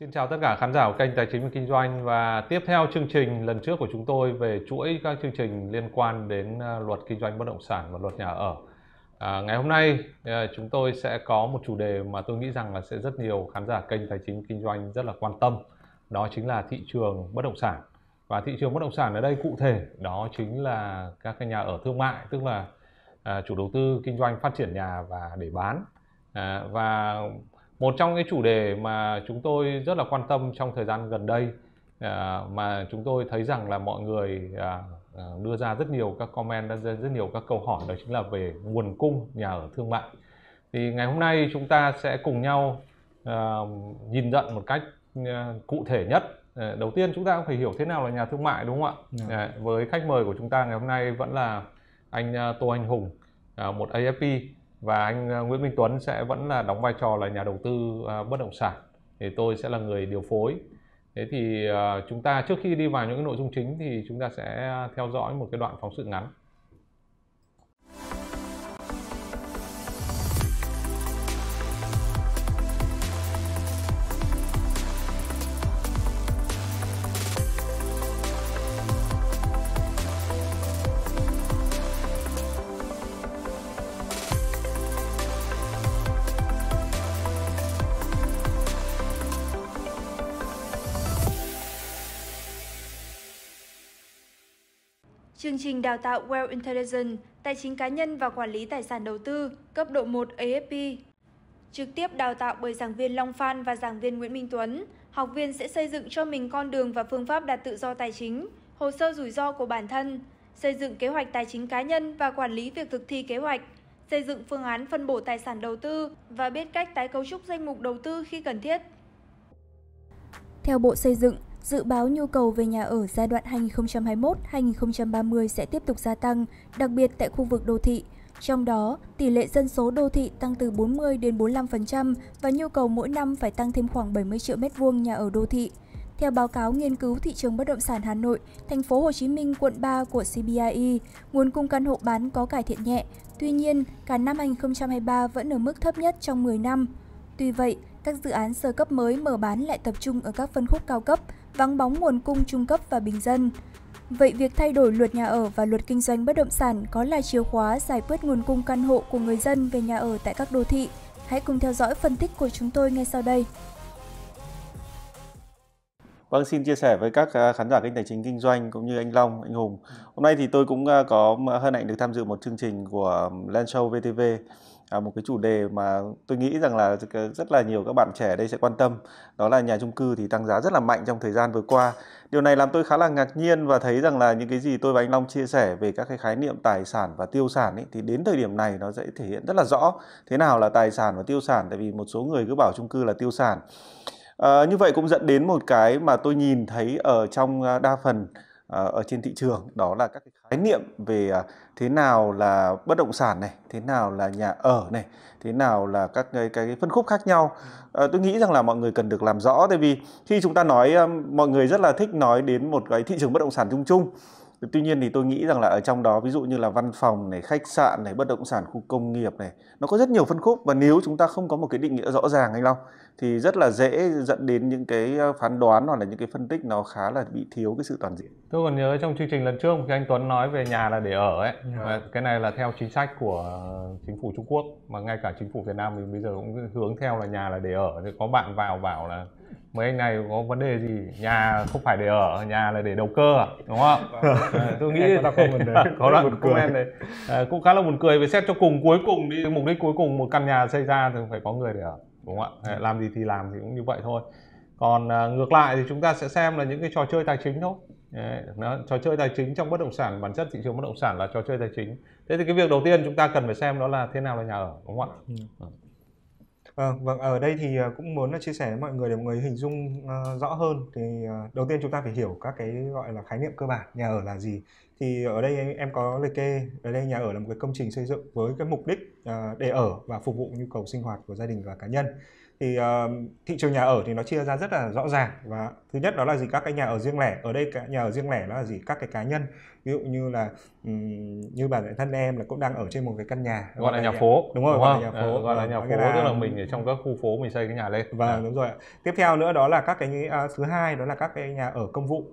Xin chào tất cả khán giả của kênh Tài chính và Kinh doanh và tiếp theo chương trình lần trước của chúng tôi về chuỗi các chương trình liên quan đến ờ, luật kinh doanh bất động sản và luật nhà ở. À, ngày hôm nay ờ, chúng tôi sẽ có một chủ đề mà tôi nghĩ rằng là sẽ rất nhiều khán giả kênh Tài chính Kinh doanh rất là quan tâm. Đó chính là thị trường bất động sản. Và thị trường bất động sản ở đây cụ thể đó chính là các cái nhà ở thương mại tức là ờ, chủ đầu tư kinh doanh phát triển nhà và để bán. À, và một trong cái chủ đề mà chúng tôi rất là quan tâm trong thời gian gần đây à, mà chúng tôi thấy rằng là mọi người à, à đưa ra rất nhiều các comment đưa ra rất nhiều các câu hỏi đó chính là về nguồn cung nhà ở thương mại thì ngày hôm nay chúng ta sẽ cùng nhau à, nhìn nhận một cách à, cụ thể nhất à, đầu tiên chúng ta cũng phải hiểu thế nào là nhà thương mại đúng không ạ à, với khách mời của chúng ta ngày hôm nay vẫn là anh à, tô anh hùng à, một afp và anh ờ, Nguyễn Minh Tuấn sẽ vẫn là đóng vai trò là nhà đầu tư ờ, bất động sản thì tôi sẽ là người điều phối thế thì ờ, chúng ta trước khi đi vào những cái nội dung chính thì chúng ta sẽ theo dõi một cái đoạn phóng sự ngắn chương trình đào tạo Well Intelligence, Tài chính cá nhân và quản lý tài sản đầu tư, cấp độ 1 AFP. Trực tiếp đào tạo bởi giảng viên Long Phan và giảng viên Nguyễn Minh Tuấn, học viên sẽ xây dựng cho mình con đường và phương pháp đạt tự do tài chính, hồ sơ rủi ro của bản thân, xây dựng kế hoạch tài chính cá nhân và quản lý việc thực thi kế hoạch, xây dựng phương án phân bổ tài sản đầu tư và biết cách tái cấu trúc danh mục đầu tư khi cần thiết. Theo Bộ Xây dựng, Dự báo nhu cầu về nhà ở giai đoạn 2021-2030 sẽ tiếp tục gia tăng, đặc biệt tại khu vực đô thị. Trong đó, tỷ lệ dân số đô thị tăng từ 40 đến 45% và nhu cầu mỗi năm phải tăng thêm khoảng 70 triệu mét vuông nhà ở đô thị. Theo báo cáo nghiên cứu thị trường bất động sản Hà Nội, thành phố Hồ Chí Minh quận 3 của CBRE, nguồn cung căn hộ bán có cải thiện nhẹ. Tuy nhiên, cả năm 2023 vẫn ở mức thấp nhất trong 10 năm. Tuy vậy, các dự án sơ cấp mới mở bán lại tập trung ở các phân khúc cao cấp, vắng bóng nguồn cung trung cấp và bình dân. Vậy việc thay đổi luật nhà ở và luật kinh doanh bất động sản có là chìa khóa giải quyết nguồn cung căn hộ của người dân về nhà ở tại các đô thị? Hãy cùng theo dõi phân tích của chúng tôi ngay sau đây. Vâng, xin chia sẻ với các à, khán giả kênh Tài chính Kinh doanh cũng như anh Long, anh Hùng. Hôm nay thì tôi cũng à, có hân hạnh được tham dự một chương trình của Land Show VTV À, một cái chủ đề mà tôi nghĩ rằng là rất là nhiều các bạn trẻ đây sẽ quan tâm đó là nhà chung cư thì tăng giá rất là mạnh trong thời gian vừa qua điều này làm tôi khá là ngạc nhiên và thấy rằng là những cái gì tôi và anh Long chia sẻ về các cái khái niệm tài sản và tiêu sản ấy, thì đến thời điểm này nó sẽ thể hiện rất là rõ thế nào là tài sản và tiêu sản tại vì một số người cứ bảo chung cư là tiêu sản à, như vậy cũng dẫn đến một cái mà tôi nhìn thấy ở trong à, đa phần à, ở trên thị trường đó là các cái khái niệm về à, thế nào là bất động sản này, thế nào là nhà ở này, thế nào là các cái, cái phân khúc khác nhau. À, tôi nghĩ rằng là mọi người cần được làm rõ tại vì khi chúng ta nói mọi người rất là thích nói đến một cái thị trường bất động sản chung chung tuy nhiên thì tôi nghĩ rằng là ở trong đó ví dụ như là văn phòng này khách sạn này bất động sản khu công nghiệp này nó có rất nhiều phân khúc và nếu chúng ta không có một cái định nghĩa rõ ràng anh long thì rất là dễ dẫn đến những cái ờ, phán đoán hoặc là những cái phân tích nó khá là bị thiếu cái sự toàn diện tôi còn nhớ trong chương trình lần trước khi anh tuấn nói về nhà là để ở ấy và cái này là theo chính sách của ờ, chính phủ trung quốc mà ngay cả chính phủ việt nam mình bây giờ cũng hướng theo là nhà là để ở thì có bạn vào bảo là mấy anh này có vấn đề gì nhà không phải để ở nhà là để đầu cơ à? đúng không à, tôi nghĩ có đoạn có đoạn comment đấy à, cũng khá là buồn cười vì xét cho cùng cuối cùng đi mục đích cuối cùng một căn nhà xây ra thì phải có người để ở đúng không ạ làm gì thì làm thì cũng như vậy thôi còn à, ngược lại thì chúng ta sẽ xem là những cái trò chơi tài chính thôi nó, trò chơi tài chính trong bất động sản bản chất thị trường bất động sản là trò chơi tài chính thế thì cái việc đầu tiên chúng ta cần phải xem đó là thế nào là nhà ở đúng không ạ ừ. Vâng. À, vâng, ở đây thì ờ, cũng muốn chia sẻ với mọi người để mọi người hình dung uh, rõ hơn. Thì uh, đầu tiên chúng ta phải hiểu các cái gọi là khái niệm cơ bản nhà ở là gì. Thì ở đây em có liệt kê, ở đây nhà ở là một cái công trình xây dựng với cái mục đích uh, để ở và phục vụ nhu cầu sinh hoạt của gia đình và cá nhân thì uh, thị trường nhà ở thì nó chia ra rất là rõ ràng và thứ nhất đó là gì các cái nhà ở riêng lẻ ở đây cái nhà ở riêng lẻ đó là gì các cái cá nhân ví dụ như là um, như bản thân em là cũng đang ở trên một cái căn nhà gọi, gọi là nhà, nhà phố đúng rồi đúng gọi là nhà ờ, phố ừ, gọi là vâng, nhà phố là... tức là mình ở trong các khu phố mình xây cái nhà lên và vâng, dạ. đúng rồi tiếp theo nữa đó là các cái uh, thứ hai đó là các cái nhà ở công vụ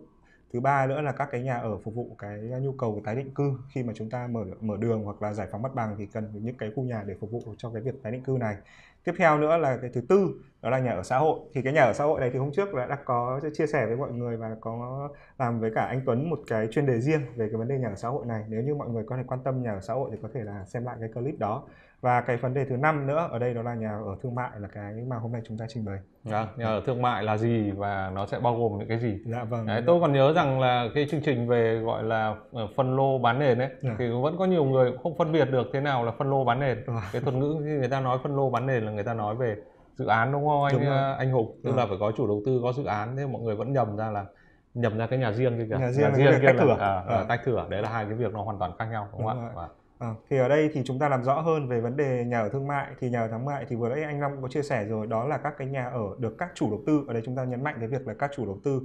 thứ ba nữa là các cái nhà ở phục vụ cái nhu cầu tái định cư khi mà chúng ta mở mở đường hoặc là giải phóng mặt bằng thì cần những cái khu nhà để phục vụ cho cái việc tái định cư này tiếp theo nữa là cái thứ tư đó là nhà ở xã hội thì cái nhà ở xã hội này thì hôm trước đã, đã có chia sẻ với mọi người và có làm với cả anh Tuấn một cái chuyên đề riêng về cái vấn đề nhà ở xã hội này nếu như mọi người có thể quan tâm nhà ở xã hội thì có thể là xem lại cái clip đó và cái vấn đề thứ năm nữa ở đây đó là nhà ở thương mại là cái mà hôm nay chúng ta trình bày à, nhà ở thương mại là gì và nó sẽ bao gồm những cái gì dạ vâng đấy, tôi còn nhớ rằng là cái chương trình về gọi là ờ, phân lô bán nền ấy dạ. thì vẫn có nhiều người không phân biệt được thế nào là phân lô bán nền à. cái thuật ngữ khi người ta nói phân lô bán nền là người ta nói về dự án đúng không anh đúng ờ, anh hùng tức à. là vâng. phải có chủ đầu tư có dự án thế mọi người vẫn nhầm ra là nhầm ra cái nhà riêng kia kìa nhà riêng, nhà riêng kia tách là, thửa. À, à. Vâng. tách thửa đấy là hai cái việc nó hoàn toàn khác nhau đúng không ạ À, thì ở đây thì chúng ta làm rõ hơn về vấn đề nhà ở thương mại thì nhà ở thương mại thì vừa nãy anh Long có chia sẻ rồi đó là các cái nhà ở được các chủ đầu tư ở đây chúng ta nhấn mạnh cái việc là các chủ đầu tư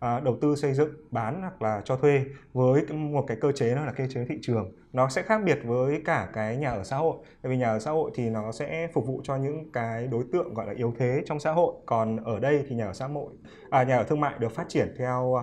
à, đầu tư xây dựng bán hoặc là cho thuê với một cái cơ chế đó là cơ chế thị trường nó sẽ khác biệt với cả cái nhà ở xã hội bởi vì nhà ở xã hội thì nó sẽ phục vụ cho những cái đối tượng gọi là yếu thế trong xã hội còn ở đây thì nhà ở xã hội à, nhà ở thương mại được phát triển theo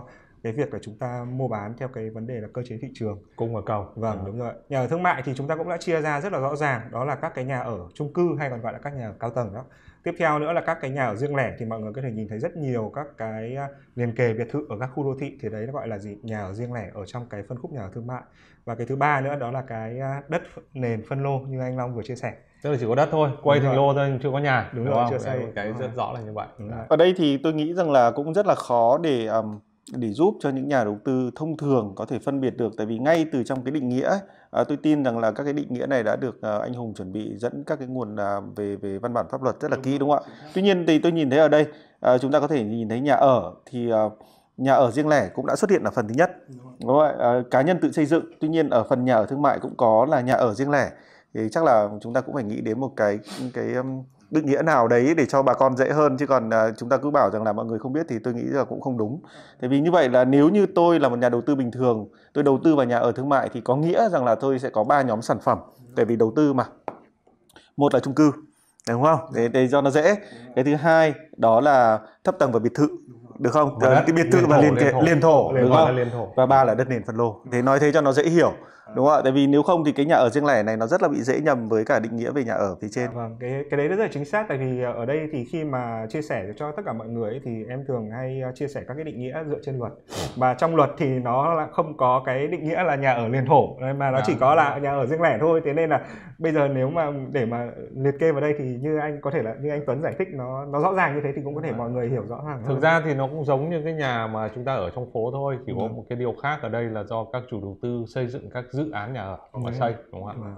cái việc là chúng ta mua bán theo cái vấn đề là cơ chế thị trường cung và cầu vâng à. đúng rồi nhà ở thương mại thì chúng ta cũng đã chia ra rất là rõ ràng đó là các cái nhà ở chung cư hay còn gọi là các nhà ở cao tầng đó tiếp theo nữa là các cái nhà ở riêng lẻ thì mọi người có thể nhìn thấy rất nhiều các cái à, liền kề biệt thự ở các khu đô thị thì đấy nó gọi là gì nhà ở riêng lẻ ở trong cái phân khúc nhà ở thương mại và cái thứ ba nữa đó là cái à, đất nền phân lô như anh Long vừa chia sẻ tức là chỉ có đất thôi quay thành lô thôi chưa có nhà đúng, đúng rồi không? chưa xây cái rất rõ là như vậy dạ. ở đây thì tôi nghĩ rằng là cũng rất là khó để um, để giúp cho những nhà đầu tư thông thường có thể phân biệt được tại vì ngay từ trong cái định nghĩa à, tôi tin rằng là các cái định nghĩa này đã được à, anh Hùng chuẩn bị dẫn các cái nguồn à, về về văn bản pháp luật rất là kỹ đúng không ạ? Tuy nhiên thì tôi nhìn thấy ở đây chúng ta có thể nhìn thấy nhà ở thì nhà ở riêng lẻ cũng đã xuất hiện ở phần thứ nhất đúng không ạ? cá nhân tự xây dựng tuy nhiên ở phần nhà ở thương mại cũng có là nhà ở riêng lẻ thì chắc là chúng ta cũng phải nghĩ đến một cái cái định nghĩa nào đấy để cho bà con dễ hơn chứ còn à, chúng ta cứ bảo rằng là mọi người không biết thì tôi nghĩ là cũng không đúng. Tại vì như vậy là nếu như tôi là một nhà đầu tư bình thường, tôi đầu tư vào nhà ở thương mại thì có nghĩa rằng là tôi sẽ có ba nhóm sản phẩm tại vì đầu tư mà. Một là chung cư, đúng không? Để, để cho nó dễ. Cái thứ hai đó là thấp tầng và biệt thự được không? Và vâng. cái biệt thự và liên thổ, liên thổ, liên thổ, liên thổ đúng không? Liên thổ. Và ba là đất nền phân lô. Thế nói thế cho nó dễ hiểu đúng không ạ tại vì nếu không thì cái nhà ở riêng lẻ này nó rất là bị dễ nhầm với cả định nghĩa về nhà ở phía dạ trên à, vâng cái cái đấy rất là chính xác tại vì ờ, ở đây thì khi mà chia sẻ cho tất cả mọi người ấy, thì em thường hay ờ, chia sẻ các cái định nghĩa dựa trên luật Và trong luật thì nó là không có cái định nghĩa là nhà ở liền thổ ờ, mà nó à, chỉ có là nhà ở riêng lẻ thôi thế nên là bây giờ nếu mà để mà liệt kê vào đây thì như anh có thể là như anh Tuấn giải thích nó nó rõ ràng như thế thì cũng có thể dạ. mọi người hiểu rõ ràng thực ra thì nó cũng giống như cái nhà mà chúng ta ở trong phố thôi chỉ có ừ. một cái điều khác ở đây là do các chủ đầu tư xây dựng các dự án nhà ở mà xây đúng không ạ?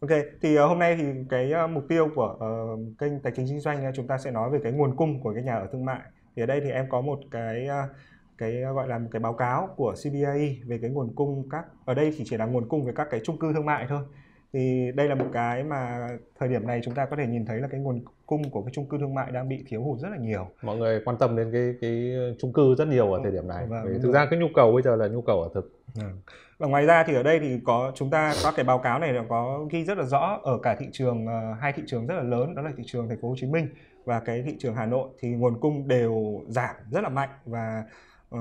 Ok, thì ờ, hôm nay thì cái ờ, mục tiêu của uh, kênh tài chính kinh doanh chúng ta sẽ nói về cái nguồn cung của cái nhà ở thương mại. Thì ở đây thì em có một cái cái gọi là một cái báo cáo của CBAE về cái nguồn cung các ở đây thì chỉ là nguồn cung về các cái chung cư thương mại thôi. Thì đây là một cái mà thời điểm này chúng ta có thể nhìn thấy là cái nguồn cung của cái chung cư thương mại đang bị thiếu hụt rất là nhiều. Mọi người quan tâm đến cái cái chung cư rất nhiều ở thời điểm này. Vâng, Vì thực ra cái nhu cầu bây giờ là nhu cầu ở thực. Ừ và ngoài ra thì ở đây thì có chúng ta có cái báo cáo này có ghi rất là rõ ở cả thị trường ờ, hai thị trường rất là lớn đó là thị trường thành phố Hồ Chí Minh và cái thị trường Hà Nội thì nguồn cung đều giảm rất là mạnh và uh,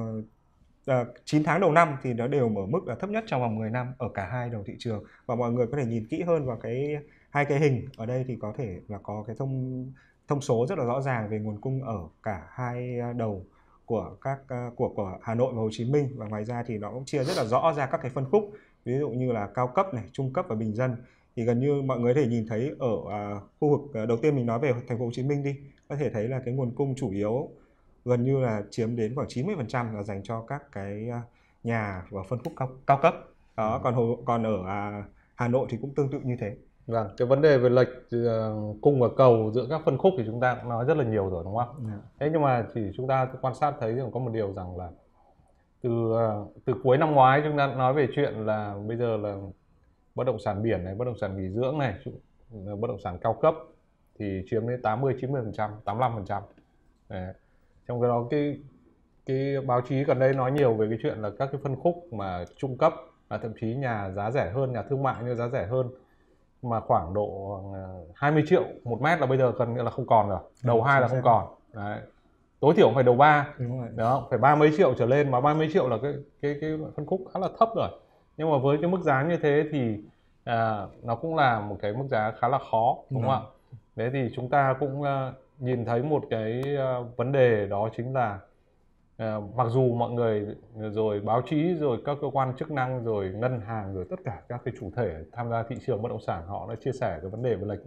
uh, 9 tháng đầu năm thì nó đều ở mức là thấp nhất trong vòng 10 năm ở cả hai đầu thị trường và mọi người có thể nhìn kỹ hơn vào cái hai cái hình ở đây thì có thể là có cái thông thông số rất là rõ ràng về nguồn cung ở cả hai ờ, đầu của các ờ, của của Hà Nội và Hồ Chí Minh và ngoài ra thì nó cũng chia rất là rõ ra các cái phân khúc ví dụ như là cao cấp này trung cấp và bình dân thì gần như mọi người có thể nhìn thấy ở à, khu vực à, đầu tiên mình nói về thành phố Hồ Chí Minh đi có thể thấy là cái nguồn cung chủ yếu gần như là chiếm đến khoảng 90% là dành cho các cái à, nhà và phân khúc cao, cao cấp đó ừ. còn còn ở Hà Nội thì cũng tương tự như thế Vâng, cái vấn đề về lệch ờ, cung và cầu giữa các phân khúc thì chúng ta cũng nói rất là nhiều rồi đúng không? Dạ. Thế nhưng mà chỉ chúng ta quan sát thấy rằng có một điều rằng là từ ờ, từ cuối năm ngoái chúng ta nói về chuyện là bây giờ là bất động sản biển này, bất động sản nghỉ dưỡng này, ờ, bất động sản cao cấp thì chiếm đến 80 90%, 85%. Đấy. Trong cái đó cái cái báo chí gần đây nói nhiều về cái chuyện là các cái phân khúc mà trung cấp và thậm chí nhà giá rẻ hơn, nhà thương mại như giá rẻ hơn mà khoảng độ 20 ờ, triệu một mét là bây giờ gần là không còn rồi ờ, đầu hai là không còn đấy tối thiểu phải đầu ba đó phải ba mấy triệu trở lên mà ba mấy triệu là cái cái cái phân khúc khá là thấp rồi nhưng mà với cái mức giá như thế thì à, nó cũng là một cái mức giá khá là khó đúng không ạ vâng. Thế thì chúng ta cũng uh, nhìn thấy một cái uh, vấn đề đó chính là Ờ, mặc dù mọi người rồi báo chí rồi các cơ quan chức năng rồi ngân hàng rồi tất cả các cái chủ thể tham gia thị trường bất động sản họ đã chia sẻ cái vấn đề về lệch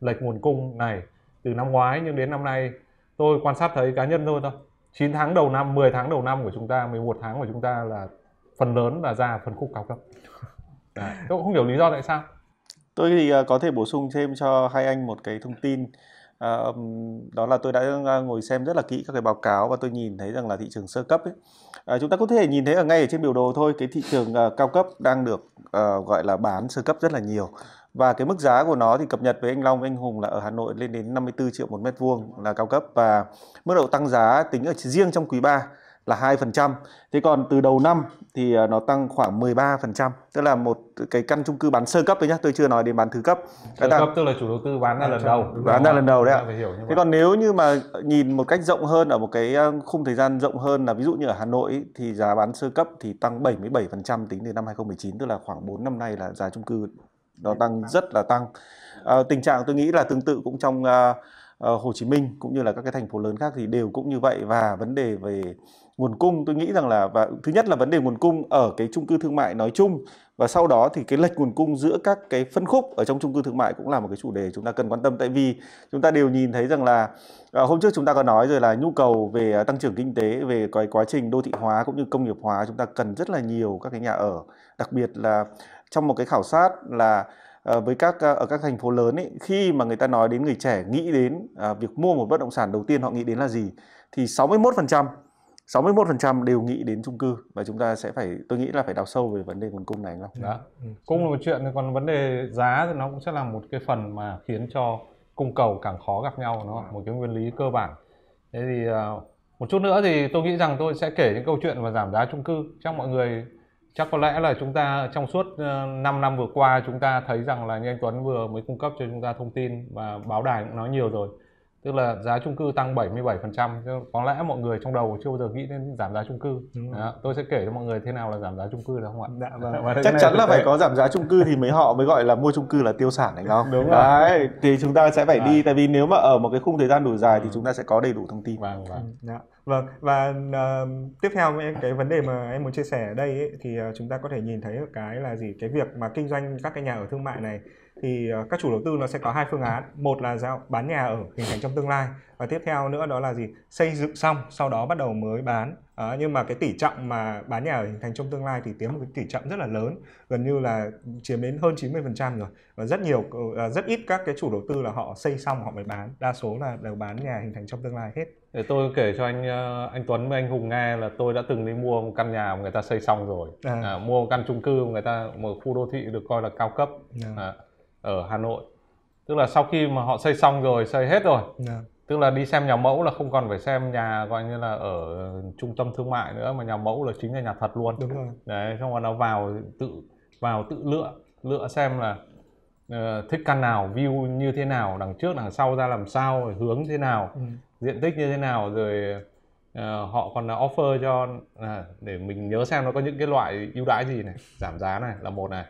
lệch nguồn cung này từ năm ngoái nhưng đến năm nay tôi quan sát thấy cá nhân thôi thôi 9 tháng đầu năm 10 tháng đầu năm của chúng ta 11 tháng của chúng ta là phần lớn là ra phân khúc cao cấp tôi cũng không hiểu lý do tại sao tôi thì à, có thể bổ sung thêm cho hai anh một cái thông tin à, đó là tôi đã ờ, ngồi xem rất là kỹ các cái báo cáo và tôi nhìn thấy rằng là thị trường sơ cấp ấy, à, chúng ta có thể nhìn thấy ở ngay ở trên biểu đồ thôi cái thị trường à, cao cấp đang được à, gọi là bán sơ cấp rất là nhiều và cái mức giá của nó thì cập nhật với anh Long với anh Hùng là ở Hà Nội lên đến 54 triệu một mét vuông là cao cấp và mức độ tăng giá tính ở riêng trong quý 3 là 2%. Thế còn từ đầu năm thì à, nó tăng khoảng 13%, tức là một cái căn chung cư bán sơ cấp đấy nhá, tôi chưa nói đến bán thứ cấp. Sơ tăng... cấp tức là chủ đầu tư bán ra lần đầu. Bán ra lần đầu đấy ạ. Thế còn nếu như mà nhìn một cách rộng hơn ở một cái à, khung thời gian rộng hơn là ví dụ như ở Hà Nội thì giá bán sơ cấp thì tăng 77% tính từ năm 2019, tức là khoảng 4 năm nay là giá chung cư nó dạ, tăng vâng. rất là tăng. À, tình trạng tôi nghĩ là tương tự cũng trong uh, Hồ Chí Minh cũng như là các cái thành phố lớn khác thì đều cũng như vậy và vấn đề về nguồn cung tôi nghĩ rằng là và thứ nhất là vấn đề nguồn cung ở cái chung cư thương mại nói chung và sau đó thì cái lệch nguồn cung giữa các cái phân khúc ở trong chung cư thương mại cũng là một cái chủ đề chúng ta cần quan tâm tại vì chúng ta đều nhìn thấy rằng là à, hôm trước chúng ta có nói rồi là nhu cầu về à, tăng trưởng kinh tế về cái quá trình đô thị hóa cũng như công nghiệp hóa chúng ta cần rất là nhiều các cái nhà ở đặc biệt là trong một cái khảo sát là à, với các ở các thành phố lớn ấy, khi mà người ta nói đến người trẻ nghĩ đến việc mua một bất động sản đầu tiên họ nghĩ đến là gì thì 61% 61% đều nghĩ đến chung cư và chúng ta sẽ phải tôi nghĩ là phải đào sâu về vấn đề nguồn cung này không? Đó. Dạ. Ừ. là một chuyện còn vấn đề giá thì nó cũng sẽ là một cái phần mà khiến cho cung cầu càng khó gặp nhau nó dạ. một cái nguyên lý cơ bản. Thế thì à, một chút nữa thì tôi nghĩ rằng tôi sẽ kể những câu chuyện về giảm giá chung cư chắc mọi người chắc có lẽ là chúng ta trong suốt 5 ờ, năm vừa qua chúng ta thấy rằng là như anh Tuấn vừa mới cung cấp cho chúng ta thông tin và báo đài cũng nói nhiều rồi tức là giá chung cư tăng 77% có lẽ mọi người trong đầu chưa bao giờ nghĩ đến giảm giá chung cư đó, tôi sẽ kể cho mọi người thế nào là giảm giá chung cư được không ạ Đã dạ, vâng. Và chắc chắn là phải có giảm giá chung cư thì mới họ mới gọi là mua chung cư là tiêu sản đấy không đúng đấy rồi. thì chúng ta sẽ phải à. đi vâng. tại vì nếu mà ở một cái khung thời gian đủ dài ừ. thì chúng ta sẽ có đầy đủ thông tin vâng vâng ừ, dạ. vâng và uh, tiếp theo cái vấn đề mà em muốn chia sẻ ở đây ấy, thì ờ, chúng ta có thể nhìn thấy cái là gì cái việc mà kinh doanh các cái nhà ở thương mại này thì ờ, các chủ đầu tư nó sẽ có hai phương án một là giao bán nhà ở hình thành trong tương lai và tiếp theo nữa đó là gì xây dựng xong sau đó bắt đầu mới bán à, nhưng mà cái tỷ trọng mà bán nhà ở hình thành trong tương lai thì tiến một cái tỷ trọng rất là lớn gần như là chiếm đến hơn 90% rồi và rất nhiều ừ, à, rất ít các cái chủ đầu tư là họ xây xong họ mới bán đa số là đều bán nhà hình thành trong tương lai hết để tôi kể cho anh ờ, anh Tuấn với anh Hùng nghe là tôi đã từng đi mua một căn nhà mà người ta xây xong rồi à. À, mua một căn chung cư mà người ta một khu đô thị được coi là cao cấp à. À, ở Hà Nội tức là sau khi mà họ xây xong rồi xây hết rồi yeah. Dạ. tức là đi xem nhà mẫu là không còn phải xem nhà gọi như là ở trung tâm thương mại nữa mà nhà mẫu là chính là nhà thật luôn đúng rồi đấy xong rồi nó vào tự vào tự lựa lựa xem là uh, thích căn nào view như thế nào đằng trước đằng sau ra làm sao hướng thế nào ừ. diện tích như thế nào rồi uh, họ còn là offer cho uh, để mình nhớ xem nó có những cái loại ưu đãi gì này giảm giá này là một này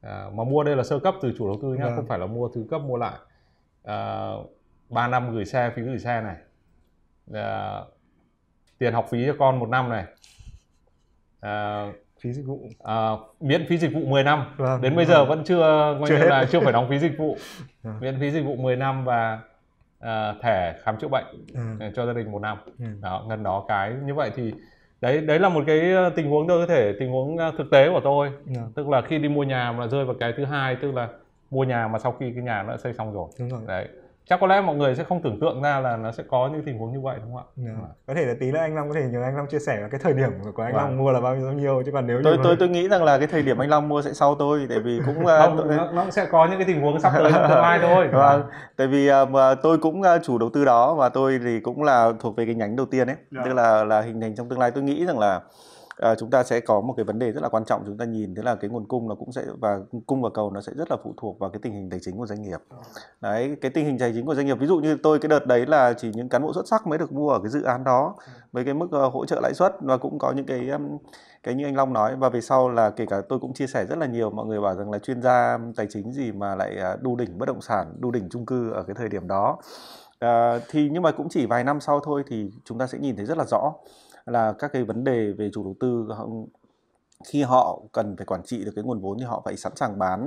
à, mà mua đây là sơ cấp từ chủ đầu tư nhé vâng. không phải là mua thứ cấp mua lại à, 3 năm gửi xe phí gửi xe này à, tiền học phí cho con một năm này à, phí dịch vụ à, miễn phí dịch vụ 10 năm vâng, đến bây vâng. giờ vẫn chưa coi như là chưa phải đóng phí dịch vụ à. miễn phí dịch vụ 10 năm và à, thẻ khám chữa bệnh à. cho gia đình một năm à. đó ngân đó cái như vậy thì đấy đấy là một cái ờ, tình huống tôi có thể tình huống ờ, thực tế của tôi yeah. Dạ. tức là khi đi mua nhà mà rơi vào cái thứ hai tức là mua nhà mà sau khi cái nhà nó xây xong rồi, Đúng rồi. đấy chắc có lẽ mọi người sẽ không tưởng tượng ra là nó sẽ có những tình huống như vậy đúng không ạ? Yeah. Dạ. Vâng có thể là tí nữa anh Long có thể nhờ anh Long chia sẻ là cái thời điểm của anh vâng. Long mua là bao nhiêu nhiêu chứ còn nếu tôi như tôi mà... tôi nghĩ rằng là cái thời điểm anh Long mua sẽ sau tôi tại vì cũng không, ờ, tôi... nó, nó sẽ có những cái tình huống sắp tới tương lai thôi. Vâng. vâng. Tại vì ờ, mà tôi cũng ờ, chủ đầu tư đó và tôi thì cũng là thuộc về cái nhánh đầu tiên ấy, yeah. Dạ. tức là là hình thành trong tương lai tôi nghĩ rằng là à, chúng ta sẽ có một cái vấn đề rất là quan trọng chúng ta nhìn thế là cái nguồn cung nó cũng sẽ và cung và cầu nó sẽ rất là phụ thuộc vào cái tình hình tài chính của doanh nghiệp ờ. đấy cái tình hình tài chính của doanh nghiệp ví dụ như tôi cái đợt đấy là chỉ những cán bộ xuất sắc mới được mua ở cái dự án đó ừ. với cái mức ờ, hỗ trợ lãi suất và cũng có những cái cái như anh Long nói và về sau là kể cả tôi cũng chia sẻ rất là nhiều mọi người bảo rằng là chuyên gia tài chính gì mà lại đu đỉnh bất động sản đu đỉnh chung cư ở cái thời điểm đó à, thì nhưng mà cũng chỉ vài năm sau thôi thì chúng ta sẽ nhìn thấy rất là rõ là các cái vấn đề về chủ đầu tư khi họ cần phải quản trị được cái nguồn vốn thì họ phải sẵn sàng bán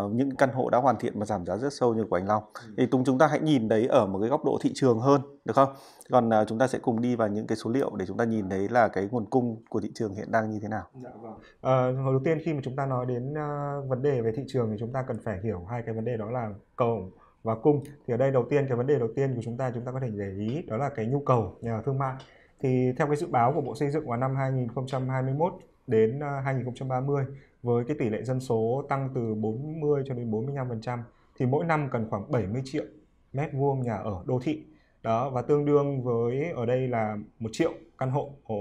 uh, những căn hộ đã hoàn thiện mà giảm giá rất sâu như của anh Long ừ. thì chúng chúng ta hãy nhìn đấy ở một cái góc độ thị trường hơn được không còn uh, chúng ta sẽ cùng đi vào những cái số liệu để chúng ta nhìn thấy là cái nguồn cung của thị trường hiện đang như thế nào dạ, vâng. à, đầu tiên khi mà chúng ta nói đến uh, vấn đề về thị trường thì chúng ta cần phải hiểu hai cái vấn đề đó là cầu và cung thì ở đây đầu tiên cái vấn đề đầu tiên của chúng ta chúng ta có thể để ý đó là cái nhu cầu nhà thương mại thì theo cái dự báo của Bộ Xây dựng vào năm 2021 đến 2030 à, với cái tỷ lệ dân số tăng từ 40 cho đến 45% thì mỗi năm cần khoảng 70 triệu mét vuông nhà ở đô thị. Đó và tương đương với ở đây là một triệu căn hộ ở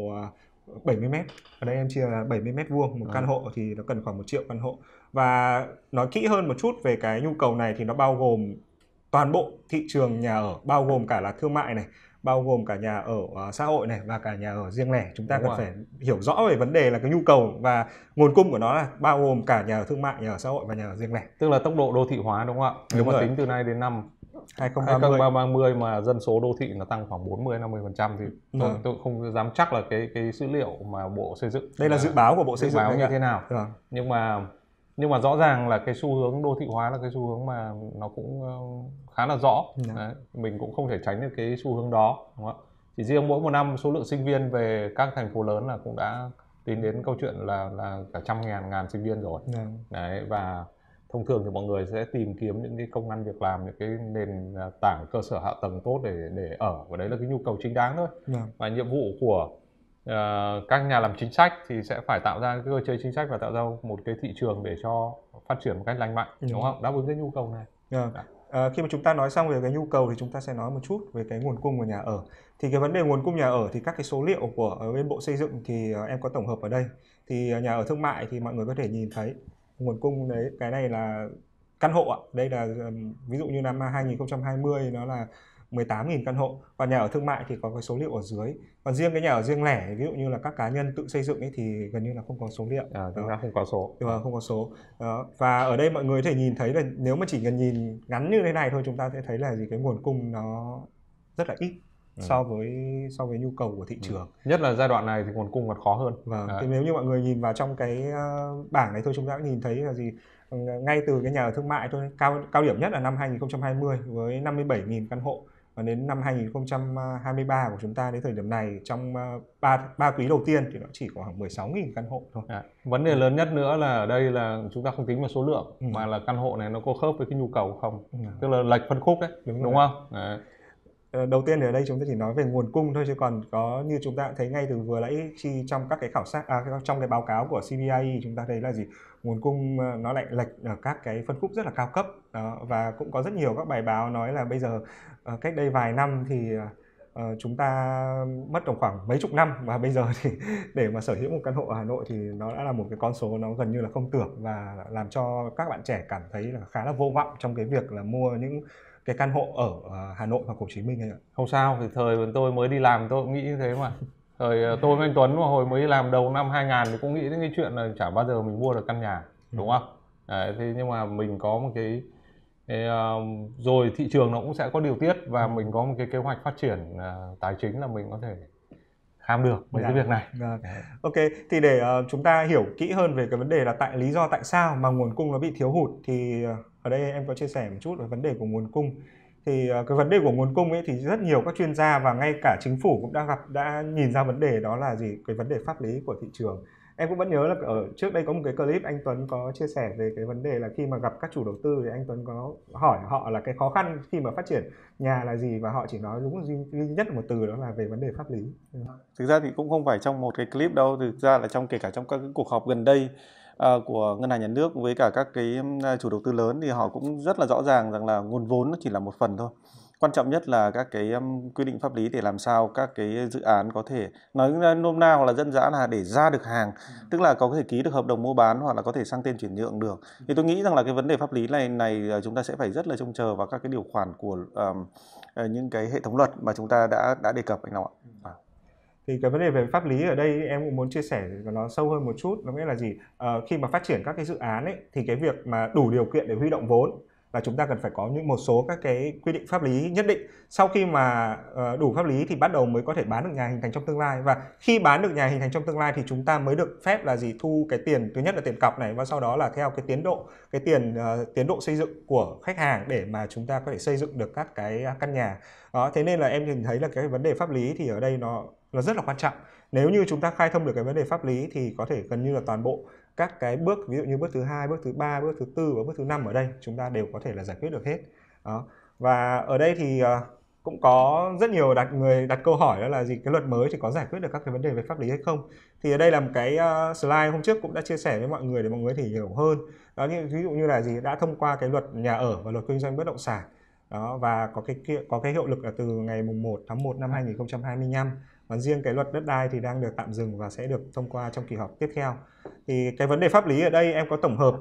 70 à, mét. Ở đây em chia là 70 mét vuông một căn vâng. hộ thì nó cần khoảng một triệu căn hộ. Và nói kỹ hơn một chút về cái nhu cầu này thì nó bao gồm toàn bộ thị trường nhà ở bao gồm cả là thương mại này bao gồm cả nhà ở ờ, xã hội này và cả nhà ở riêng lẻ chúng ta Đúng cần rồi. phải hiểu rõ về vấn đề là cái nhu cầu và nguồn cung của nó là bao gồm cả nhà ở thương mại, nhà ở xã hội và nhà ở riêng lẻ. Tức là tốc độ đô thị hóa đúng không ạ? Nếu mà tính từ nay đến năm 2030. 2030 mà dân số đô thị nó tăng khoảng 40 50 phần trăm thì tôi, tôi không dám chắc là cái cái dữ liệu mà bộ xây dựng đây là dự báo của bộ xây dự báo như thế nào vâng. nhưng mà nhưng mà rõ ràng là cái xu hướng đô thị hóa là cái xu hướng mà nó cũng khá là rõ dạ. Đấy, mình cũng không thể tránh được cái xu hướng đó đúng không ạ chỉ riêng mỗi một năm số lượng sinh viên về các thành phố lớn là cũng đã tính đến câu chuyện là là cả trăm ngàn ngàn sinh viên rồi dạ. đấy và thông thường thì mọi người sẽ tìm kiếm những cái công ăn việc làm những cái nền à, tảng cơ sở hạ tầng tốt để để ở và đấy là cái nhu cầu chính đáng thôi yeah. Dạ. và nhiệm vụ của uh, các nhà làm chính sách thì sẽ phải tạo ra cái cơ chế chính sách và tạo ra một cái thị trường để cho phát triển một cách lành mạnh yeah. đúng không đáp ứng cái nhu cầu này Yeah. Ờ, khi mà chúng ta nói xong về cái nhu cầu thì chúng ta sẽ nói một chút về cái nguồn cung của nhà ở thì cái vấn đề nguồn cung nhà ở thì các cái số liệu của ở bên bộ xây dựng thì ờ, em có tổng hợp ở đây thì ờ, nhà ở thương mại thì mọi người có thể nhìn thấy nguồn cung đấy cái này là căn hộ ạ đây là ví dụ như năm 2020 nó là 18.000 căn hộ và nhà ở thương mại thì có cái số liệu ở dưới còn riêng cái nhà ở riêng lẻ ví dụ như là các cá nhân tự xây dựng ấy thì gần như là không có số liệu à, chúng ta không có số ừ, không có số đó. và ở đây mọi người có thể nhìn thấy là nếu mà chỉ cần nhìn ngắn như thế này thôi chúng ta sẽ thấy là gì cái nguồn cung nó rất là ít Ừ. so với so với nhu cầu của thị ừ. trường ừ. nhất là giai đoạn này thì nguồn cung còn khó hơn vâng à. thì nếu như mọi người nhìn vào trong cái ờ, bảng này thôi chúng ta cũng nhìn thấy là gì ngay từ cái nhà ở thương mại thôi cao cao điểm nhất là năm 2020 với 57.000 căn hộ và đến năm 2023 của chúng ta đến thời điểm này trong 3, ờ, 3 quý đầu tiên thì nó chỉ có khoảng 16.000 căn hộ thôi. À, vấn đề ừ. lớn nhất nữa là đây là chúng ta không tính vào số lượng ừ. mà là căn hộ này nó có khớp với cái nhu cầu không? Ừ. Tức là lệch phân khúc đấy, đúng, đúng không? Đấy. Dạ. Ờ, đầu tiên ở đây chúng ta chỉ nói về nguồn cung thôi chứ còn có như chúng ta thấy ngay từ vừa nãy khi trong các cái khảo sát à, trong cái báo cáo của CBI chúng ta thấy là gì nguồn cung ờ, nó lại lệch ở các cái phân khúc rất là cao cấp đó, và cũng có rất nhiều các bài báo nói là bây giờ ờ, cách đây vài năm thì ờ, chúng ta mất tầm khoảng mấy chục năm và bây giờ thì để mà sở hữu một căn hộ ở Hà Nội thì nó đã là một cái con số nó gần như là không tưởng và làm cho các bạn trẻ cảm thấy là khá là vô vọng trong cái việc là mua những cái căn hộ ở Hà Nội và Hồ Chí Minh này. Không sao, thì thời còn tôi mới đi làm tôi cũng nghĩ như thế mà rồi ờ, tôi với anh Tuấn hồi mới làm đầu năm 2000 thì cũng nghĩ đến cái chuyện là chả bao giờ mình mua được căn nhà ừ. đúng không Đấy, thế nhưng mà mình có một cái, ờ, rồi thị trường nó cũng sẽ có điều tiết và ừ. mình có một cái kế hoạch phát triển ờ, tài chính là mình có thể kham được với dạ. cái việc này. Dạ. Ok, thì để chúng ta hiểu kỹ hơn về cái vấn đề là tại lý do tại sao mà nguồn cung nó bị thiếu hụt thì ở đây em có chia sẻ một chút về vấn đề của nguồn cung thì ờ, cái vấn đề của nguồn cung ấy thì rất nhiều các chuyên gia và ngay cả chính phủ cũng đã gặp đã nhìn ra vấn đề đó là gì cái vấn đề pháp lý của thị trường em cũng vẫn nhớ là ở trước đây có một cái clip anh Tuấn có chia sẻ về cái vấn đề là khi mà gặp các chủ đầu tư thì anh Tuấn có hỏi họ là cái khó khăn khi mà phát triển nhà là gì và họ chỉ nói đúng duy, nhất một từ đó là về vấn đề pháp lý thực ra thì cũng không phải trong một cái clip đâu thực ra là trong kể cả trong các cuộc họp gần đây Ờ, của ngân hàng nhà nước với cả các cái à, chủ đầu tư lớn thì họ cũng rất là rõ ràng rằng là nguồn vốn nó chỉ là một phần thôi quan trọng nhất là các cái quy định pháp lý để làm sao các cái dự án có thể nói nôm na hoặc là dân dã là để ra được hàng tức là có thể ký được hợp đồng mua bán hoặc là có thể sang tên chuyển nhượng được thì tôi nghĩ rằng là cái vấn đề pháp lý này này ờ, chúng ta sẽ phải rất là trông chờ vào các cái điều khoản của um, những cái hệ thống luật mà chúng ta đã đã đề cập anh Long ạ. Ừ. Vâng thì cái vấn đề về pháp lý ở đây em cũng muốn chia sẻ nó sâu hơn một chút nó nghĩa là gì à, khi mà phát triển các cái dự án ấy thì cái việc mà đủ điều kiện để huy động vốn là chúng ta cần phải có những một số các cái quy định pháp lý nhất định sau khi mà ờ, đủ pháp lý thì bắt đầu mới có thể bán được nhà hình thành trong tương lai và khi bán được nhà hình thành trong tương lai thì chúng ta mới được phép là gì thu cái tiền thứ nhất là tiền cọc này và sau đó là theo cái tiến độ cái tiền ờ, tiến độ xây dựng của khách hàng để mà chúng ta có thể xây dựng được các cái căn nhà đó thế nên là em nhìn thấy là cái vấn đề pháp lý thì ở đây nó nó rất là quan trọng nếu như chúng ta khai thông được cái vấn đề pháp lý thì có thể gần như là toàn bộ các cái bước ví dụ như bước thứ hai bước thứ ba bước thứ tư và bước thứ năm ở đây chúng ta đều có thể là giải quyết được hết đó. và ở đây thì ờ, cũng có rất nhiều đặt người đặt câu hỏi đó là gì cái luật mới thì có giải quyết được các cái vấn đề về pháp lý hay không thì ở đây là một cái ờ, slide hôm trước cũng đã chia sẻ với mọi người để mọi người thì hiểu hơn đó như ví dụ như là gì đã thông qua cái luật nhà ở và luật kinh doanh bất động sản đó và có cái có cái hiệu lực là từ ngày mùng 1 tháng 1 năm 2025 còn riêng cái luật đất đai thì đang được tạm dừng và sẽ được thông qua trong kỳ họp tiếp theo thì cái vấn đề pháp lý ở đây em có tổng hợp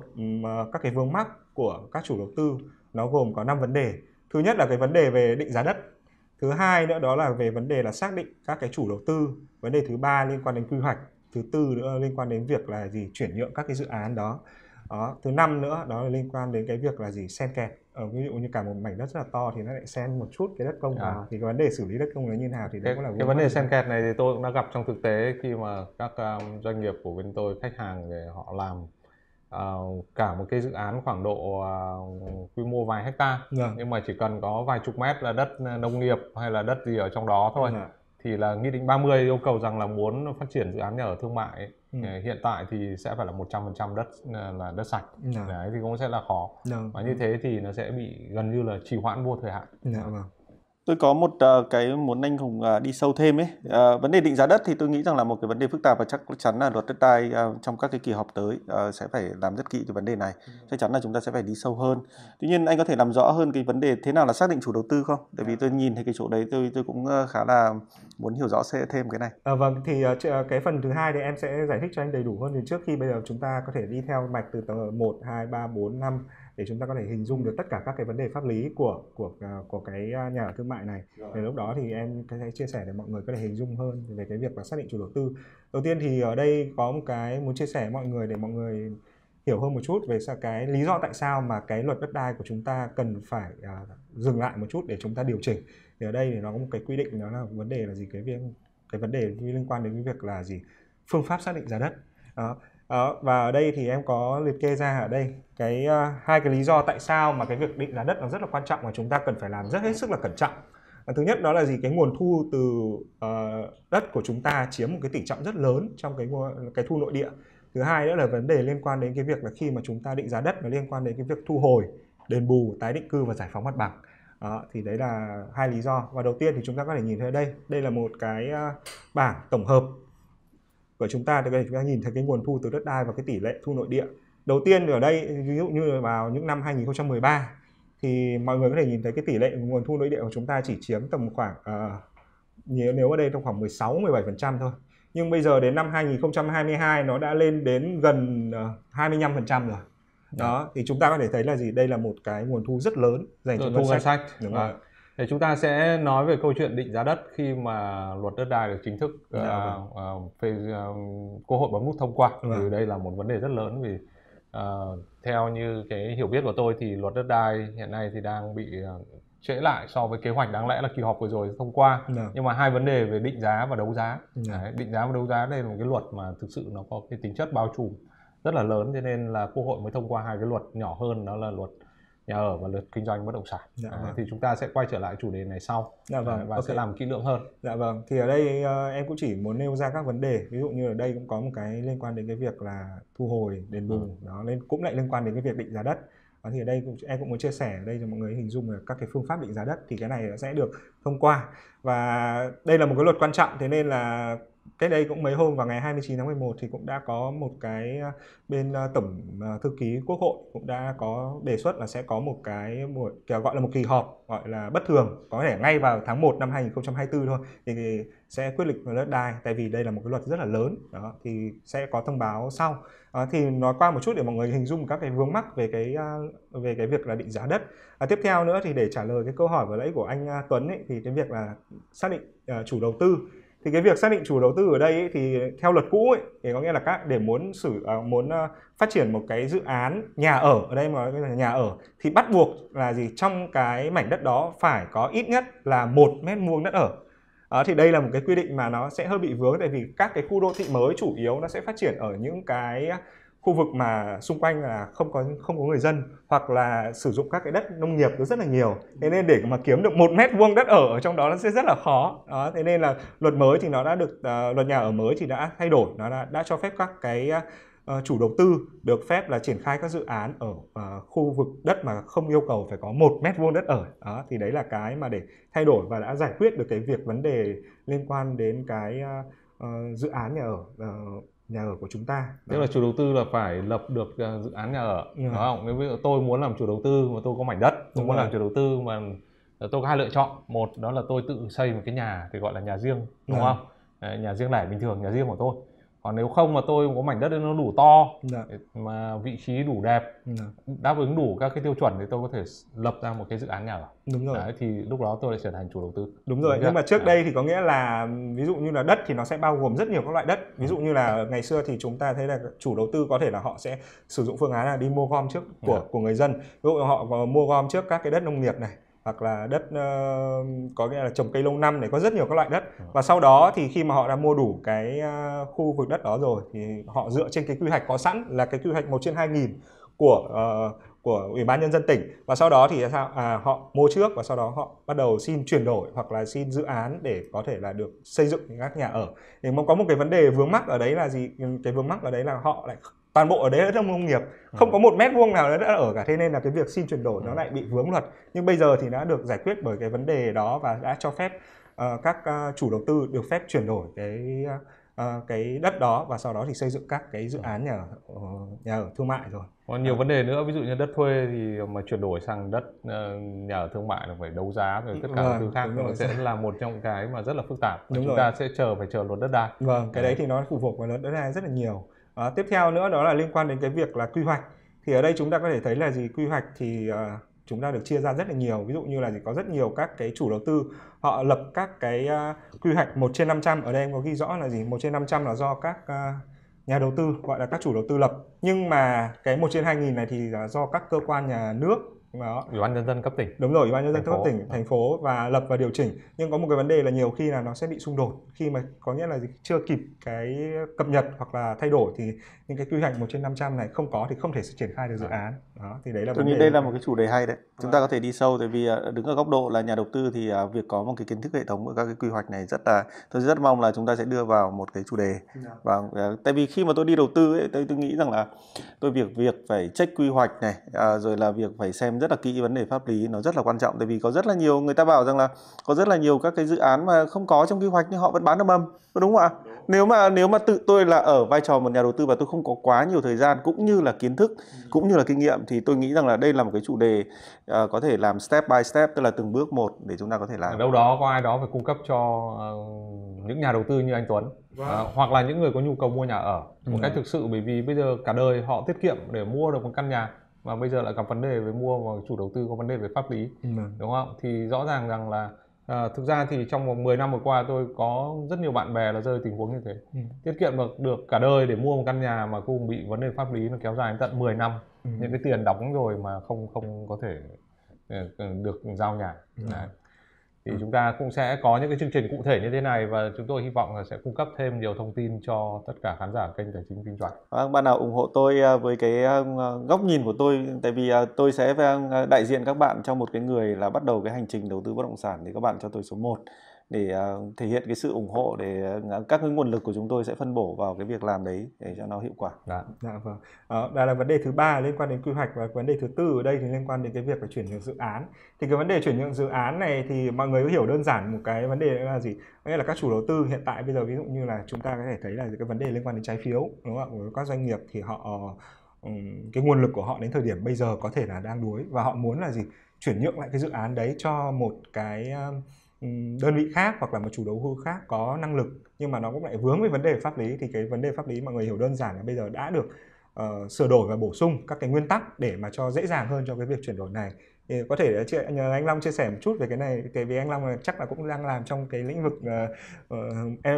ờ, các cái vướng mắc của các chủ đầu tư nó gồm có 5 vấn đề thứ nhất là cái vấn đề về định giá đất thứ hai nữa đó là về vấn đề là xác định các cái chủ đầu tư vấn đề thứ ba liên quan đến quy hoạch thứ tư nữa liên quan đến việc là gì chuyển nhượng các cái dự án đó, đó. thứ năm nữa đó là liên quan đến cái việc là gì sen kẹt ở ờ, ví dụ như cả một mảnh đất rất là to thì nó lại xen một chút cái đất công à. thì cái vấn đề xử lý đất công nó như nào thì đấy cái, cũng là cái vấn đề xen kẹt này thì tôi cũng đã gặp trong thực tế khi mà các um, doanh nghiệp của bên tôi khách hàng để họ làm uh, cả một cái dự án khoảng độ uh, quy mô vài hecta yeah. Dạ. nhưng mà chỉ cần có vài chục mét là đất nông nghiệp hay là đất gì ở trong đó thôi yeah. Dạ. thì là nghị định 30 yêu cầu rằng là muốn phát triển dự án nhà ở thương mại ấy, ừ. hiện tại thì sẽ phải là 100% đất ờ, là đất sạch Đấy. Dạ. Đấy thì cũng sẽ là khó Đấy. Dạ, và như vâng. thế thì nó sẽ bị gần như là trì hoãn vô thời hạn Đấy. Dạ, Đấy. Tôi có một uh, cái muốn anh Hùng uh, đi sâu thêm ấy. Uh, vấn đề định giá đất thì tôi nghĩ rằng là một cái vấn đề phức tạp và chắc chắn là luật đất đai uh, trong các cái kỳ họp tới uh, sẽ phải làm rất kỹ cái vấn đề này. Ừ. Chắc chắn là chúng ta sẽ phải đi sâu hơn. Ừ. Tuy nhiên anh có thể làm rõ hơn cái vấn đề thế nào là xác định chủ đầu tư không? tại vì dạ. tôi nhìn thấy cái chỗ đấy tôi tôi cũng khá là muốn hiểu rõ thêm cái này. À, vâng thì uh, cái phần thứ hai thì em sẽ giải thích cho anh đầy đủ hơn từ trước khi bây giờ chúng ta có thể đi theo mạch từ tầng 1 2 3 4 5 để chúng ta có thể hình dung được tất cả các cái vấn đề pháp lý của của à, của cái à, nhà ở thương mại này để lúc đó thì em sẽ chia sẻ để mọi người có thể hình dung hơn về cái việc là xác định chủ đầu tư đầu tiên thì ở đây có một cái muốn chia sẻ với mọi người để mọi người hiểu hơn một chút về cái lý do tại sao mà cái luật đất đai của chúng ta cần phải uh, dừng lại một chút để chúng ta điều chỉnh thì ở đây thì nó có một cái quy định đó là vấn đề là gì cái việc cái vấn đề liên quan đến cái việc là gì phương pháp xác định giá đất đó. Đó, và ở đây thì em có liệt kê ra ở đây cái uh, hai cái lý do tại sao mà cái việc định giá đất nó rất là quan trọng và chúng ta cần phải làm rất hết sức là cẩn trọng. Ờ, thứ nhất đó là gì cái nguồn thu từ uh, đất của chúng ta chiếm một cái tỷ trọng rất lớn trong cái cái thu nội địa. Thứ hai nữa là vấn đề liên quan đến cái việc là khi mà chúng ta định giá đất nó liên quan đến cái việc thu hồi, đền bù, tái định cư và giải phóng mặt bằng. À, thì đấy là hai lý do. Và đầu tiên thì chúng ta có thể nhìn thấy đây, đây là một cái uh, bảng tổng hợp của chúng ta thì bây chúng ta nhìn thấy cái nguồn thu từ đất đai và cái tỷ lệ thu nội địa đầu tiên ở đây ví dụ như vào những năm 2013 thì mọi người có thể nhìn thấy cái tỷ lệ nguồn thu nội địa của chúng ta chỉ chiếm tầm khoảng uh, ờ, nếu nếu ở đây trong khoảng 16 17% thôi. Nhưng bây giờ đến năm 2022 nó đã lên đến gần uh, ờ, 25% rồi. Dạ. Đó, thì chúng ta có thể thấy là gì? Đây là một cái nguồn thu rất lớn dành cho thu ngân sách. Đúng vâng. rồi. À thì chúng ta sẽ nói về câu chuyện định giá đất khi mà luật đất đai được chính thức dạ, à, à, phê, ờ, quốc hội bấm nút thông qua dạ vì vâng. thì đây là một vấn đề rất lớn vì à, theo như cái hiểu biết của tôi thì luật đất đai hiện nay thì đang bị trễ lại so với kế hoạch đáng lẽ là kỳ họp vừa rồi thông qua dạ. nhưng mà hai vấn đề về định giá và đấu giá dạ. Đấy, định giá và đấu giá đây là một cái luật mà thực sự nó có cái tính chất bao trùm rất là lớn cho nên là quốc hội mới thông qua hai cái luật nhỏ hơn đó là luật nhà ở và luật kinh doanh bất động sản dạ, à, vâng. thì chúng ta sẽ quay trở lại chủ đề này sau dạ, à, vâng. và okay. sẽ làm kỹ lưỡng hơn dạ vâng thì ở đây uh, em cũng chỉ muốn nêu ra các vấn đề ví dụ như ở đây cũng có một cái liên quan đến cái việc là thu hồi đền bù ừ. đó nên cũng lại liên quan đến cái việc định giá đất và thì ở đây cũng, em cũng muốn chia sẻ ở đây cho mọi người hình dung là các cái phương pháp định giá đất thì cái này sẽ được thông qua và đây là một cái luật quan trọng thế nên là cách đây cũng mấy hôm vào ngày 29 tháng 11 thì cũng đã có một cái à, bên à, tổng à, thư ký quốc hội cũng đã có đề xuất là sẽ có một cái một gọi là một kỳ họp gọi là bất thường có thể ngay vào tháng 1 năm 2024 thôi thì, sẽ quyết định luật đai tại vì đây là một cái luật rất là lớn đó thì sẽ có thông báo sau à, thì nói qua một chút để mọi người hình dung các cái vướng mắc về cái về cái việc là định giá đất à, tiếp theo nữa thì để trả lời cái câu hỏi vừa nãy của anh Tuấn ấy, thì cái việc là xác định uh, chủ đầu tư thì cái việc xác định chủ đầu tư ở đây ấy, thì theo luật cũ ấy, thì có nghĩa là các để muốn xử à, muốn à, phát triển một cái dự án nhà ở ở đây mà là nhà ở thì bắt buộc là gì trong cái mảnh đất đó phải có ít nhất là một mét vuông đất ở à, thì đây là một cái quy định mà nó sẽ hơi bị vướng tại vì các cái khu đô thị mới chủ yếu nó sẽ phát triển ở những cái khu vực mà xung quanh là không có không có người dân hoặc là sử dụng các cái đất nông nghiệp nó rất là nhiều thế nên để mà kiếm được một mét vuông đất ở, trong đó nó sẽ rất là khó đó thế nên là luật mới thì nó đã được uh, luật nhà ở mới thì đã thay đổi nó đã, đã cho phép các cái uh, chủ đầu tư được phép là triển khai các dự án ở uh, khu vực đất mà không yêu cầu phải có một mét vuông đất ở đó thì đấy là cái mà để thay đổi và đã giải quyết được cái việc vấn đề liên quan đến cái uh, dự án nhà ở uh, nhà ở của chúng ta tức là chủ đầu tư là phải lập được à, dự án nhà ở ừ. đúng không nếu ví dụ tôi muốn làm chủ đầu tư mà tôi có mảnh đất tôi muốn làm chủ đầu tư mà tôi có hai lựa chọn một đó là tôi tự xây một cái nhà thì gọi là nhà riêng đúng ừ. không nhà riêng lẻ bình thường nhà riêng của tôi còn nếu không mà tôi có mảnh đất nó đủ to Đạ. Dạ. mà vị trí đủ đẹp Đạ. Dạ. đáp ứng đủ các cái tiêu chuẩn thì tôi có thể lập ra một cái dự án nhà ở đúng rồi Đấy, thì lúc đó tôi lại trở thành chủ đầu tư đúng rồi đúng nhưng ra. mà trước à. đây thì có nghĩa là ví dụ như là đất thì nó sẽ bao gồm rất nhiều các loại đất ví dụ như là ngày xưa thì chúng ta thấy là chủ đầu tư có thể là họ sẽ sử dụng phương án là đi mua gom trước của Đạ. của người dân ví dụ họ mua gom trước các cái đất nông nghiệp này hoặc là đất uh, có nghĩa là trồng cây lâu năm này có rất nhiều các loại đất ờ. và sau đó thì khi mà họ đã mua đủ cái uh, khu vực đất đó rồi thì họ dựa trên cái quy hoạch có sẵn là cái quy hoạch một trên hai nghìn của uh, của ủy ban nhân dân tỉnh và sau đó thì sao à, họ mua trước và sau đó họ bắt đầu xin chuyển đổi hoặc là xin dự án để có thể là được xây dựng các nhà ở thì có một cái vấn đề vướng mắc ở đấy là gì ừ, cái vướng mắc ở đấy là họ lại toàn bộ ở đấy ở trong nông nghiệp ừ. không có một mét vuông nào đã ở cả thế nên là cái việc xin chuyển đổi nó ừ. lại bị vướng luật nhưng bây giờ thì đã được giải quyết bởi cái vấn đề đó và đã cho phép uh, các uh, chủ đầu tư được phép chuyển đổi cái uh, cái đất đó và sau đó thì xây dựng các cái dự ừ. án nhà ở, nhà ở thương mại rồi còn nhiều vấn đề nữa ví dụ như đất thuê thì mà chuyển đổi sang đất nhà ở thương mại là phải đấu giá rồi tất cả vâng, thứ khác nó sẽ là một trong cái mà rất là phức tạp đúng chúng rồi. ta sẽ chờ phải chờ luật đất đai vâng cái đấy thì nó phụ thuộc vào luật đất đai rất là nhiều à, tiếp theo nữa đó là liên quan đến cái việc là quy hoạch thì ở đây chúng ta có thể thấy là gì quy hoạch thì à, chúng ta được chia ra rất là nhiều ví dụ như là gì có rất nhiều các cái chủ đầu tư họ lập các cái uh, quy hoạch 1 trên 500 ở đây em có ghi rõ là gì 1 trên 500 là do các uh, nhà đầu tư gọi là các chủ đầu tư lập nhưng mà cái 1 trên 2000 này thì là do các cơ quan nhà nước đó vâng ủy ban nhân dân cấp tỉnh đúng rồi ủy ban nhân dân cấp tỉnh thành phố và lập và điều chỉnh nhưng có một cái vấn đề là nhiều khi là nó sẽ bị xung đột khi mà có nghĩa là chưa kịp cái cập nhật hoặc là thay đổi thì những cái quy hoạch một trên 500 này không có thì không thể triển khai được dự dạ. án đó thì đấy là tôi nghĩ đây là một cái chủ đề hay đấy chúng ta vâng. có thể đi sâu tại vì à, đứng ở góc độ là nhà đầu tư thì à, việc có một cái kiến thức hệ thống ở các cái quy hoạch này rất là tôi rất mong là chúng ta sẽ đưa vào một cái chủ đề dạ. và vâng, tại vì khi mà tôi đi đầu tư ấy, tôi tôi nghĩ rằng là tôi việc việc phải check quy hoạch này à, rồi là việc phải xem rất là kỹ vấn đề pháp lý nó rất là quan trọng tại vì có rất là nhiều người ta bảo rằng là có rất là nhiều các cái dự án mà không có trong quy hoạch nhưng họ vẫn bán được mầm đúng không ạ nếu mà nếu mà tự tôi là ở vai trò một nhà đầu tư và tôi không có quá nhiều thời gian cũng như là kiến thức ừ. cũng như là kinh nghiệm thì tôi nghĩ rằng là đây là một cái chủ đề uh, có thể làm step by step tức là từng bước một để chúng ta có thể làm ở đâu đó có ai đó phải cung cấp cho uh, những nhà đầu tư như anh Tuấn wow. Vâng. à, ờ, hoặc là những người có nhu cầu mua nhà ở một ừ. cách thực sự bởi vì bây giờ cả đời họ tiết kiệm để mua được một căn nhà mà bây giờ lại gặp vấn đề với mua và chủ đầu tư có vấn đề về pháp lý ừ. đúng không thì rõ ràng rằng là à, thực ra thì trong vòng 10 năm vừa qua tôi có rất nhiều bạn bè là rơi tình huống như thế ừ. tiết kiệm được được cả đời để mua một căn nhà mà cũng bị vấn đề pháp lý nó kéo dài đến tận 10 năm ừ. những cái tiền đóng rồi mà không không có thể ờ, được giao nhà ừ. Đấy thì ừ. chúng ta cũng sẽ có những cái chương trình cụ thể như thế này và chúng tôi hy vọng là sẽ cung cấp thêm nhiều thông tin cho tất cả khán giả kênh tài chính kinh doanh. Vâng, bạn nào ủng hộ tôi à, với cái à, góc nhìn của tôi, tại vì à, tôi sẽ đại diện các bạn cho một cái người là bắt đầu cái hành trình đầu tư bất động sản thì các bạn cho tôi số 1 để ờ, thể hiện cái sự ủng hộ để ờ, các cái nguồn lực của chúng tôi sẽ phân bổ vào cái việc làm đấy để cho nó hiệu quả. Đã. Dạ. dạ vâng. Đó, ờ, đó là vấn đề thứ ba liên quan đến quy hoạch và vấn đề thứ tư ở đây thì liên quan đến cái việc phải chuyển nhượng dự án. Thì cái vấn đề chuyển nhượng dự án này thì mọi người có hiểu đơn giản một cái vấn đề là gì? Nghĩa là các chủ đầu tư hiện tại bây giờ ví dụ như là chúng ta có thể thấy là cái vấn đề liên quan đến trái phiếu đúng không ạ? Của các doanh nghiệp thì họ cái nguồn lực của họ đến thời điểm bây giờ có thể là đang đuối và họ muốn là gì? Chuyển nhượng lại cái dự án đấy cho một cái Ừ, đơn vị khác hoặc là một chủ đầu tư khác có năng lực nhưng mà nó cũng lại vướng với vấn đề pháp lý thì cái vấn đề pháp lý mọi người hiểu đơn giản là bây giờ đã được uh, sửa đổi và bổ sung các cái nguyên tắc để mà cho dễ dàng hơn cho cái việc chuyển đổi này thì có thể ờ, chị, anh Long chia sẻ một chút về cái này tại vì anh Long chắc là cũng đang làm trong cái lĩnh vực uh, ờ,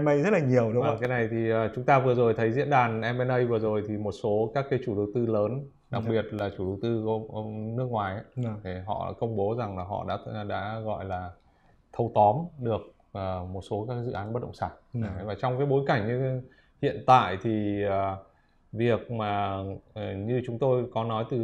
M&A rất là nhiều đúng vâng, không? À, cái này thì uh, chúng ta vừa rồi thấy diễn đàn M&A vừa rồi thì một số các cái chủ đầu tư lớn đặc dạ. biệt là chủ đầu tư nước ngoài ấy, dạ. thì họ công bố rằng là họ đã đã gọi là thâu tóm được uh, một số các dự án bất động sản ừ. Đấy, và trong cái bối cảnh như hiện tại thì uh, việc mà ờ, như chúng tôi có nói từ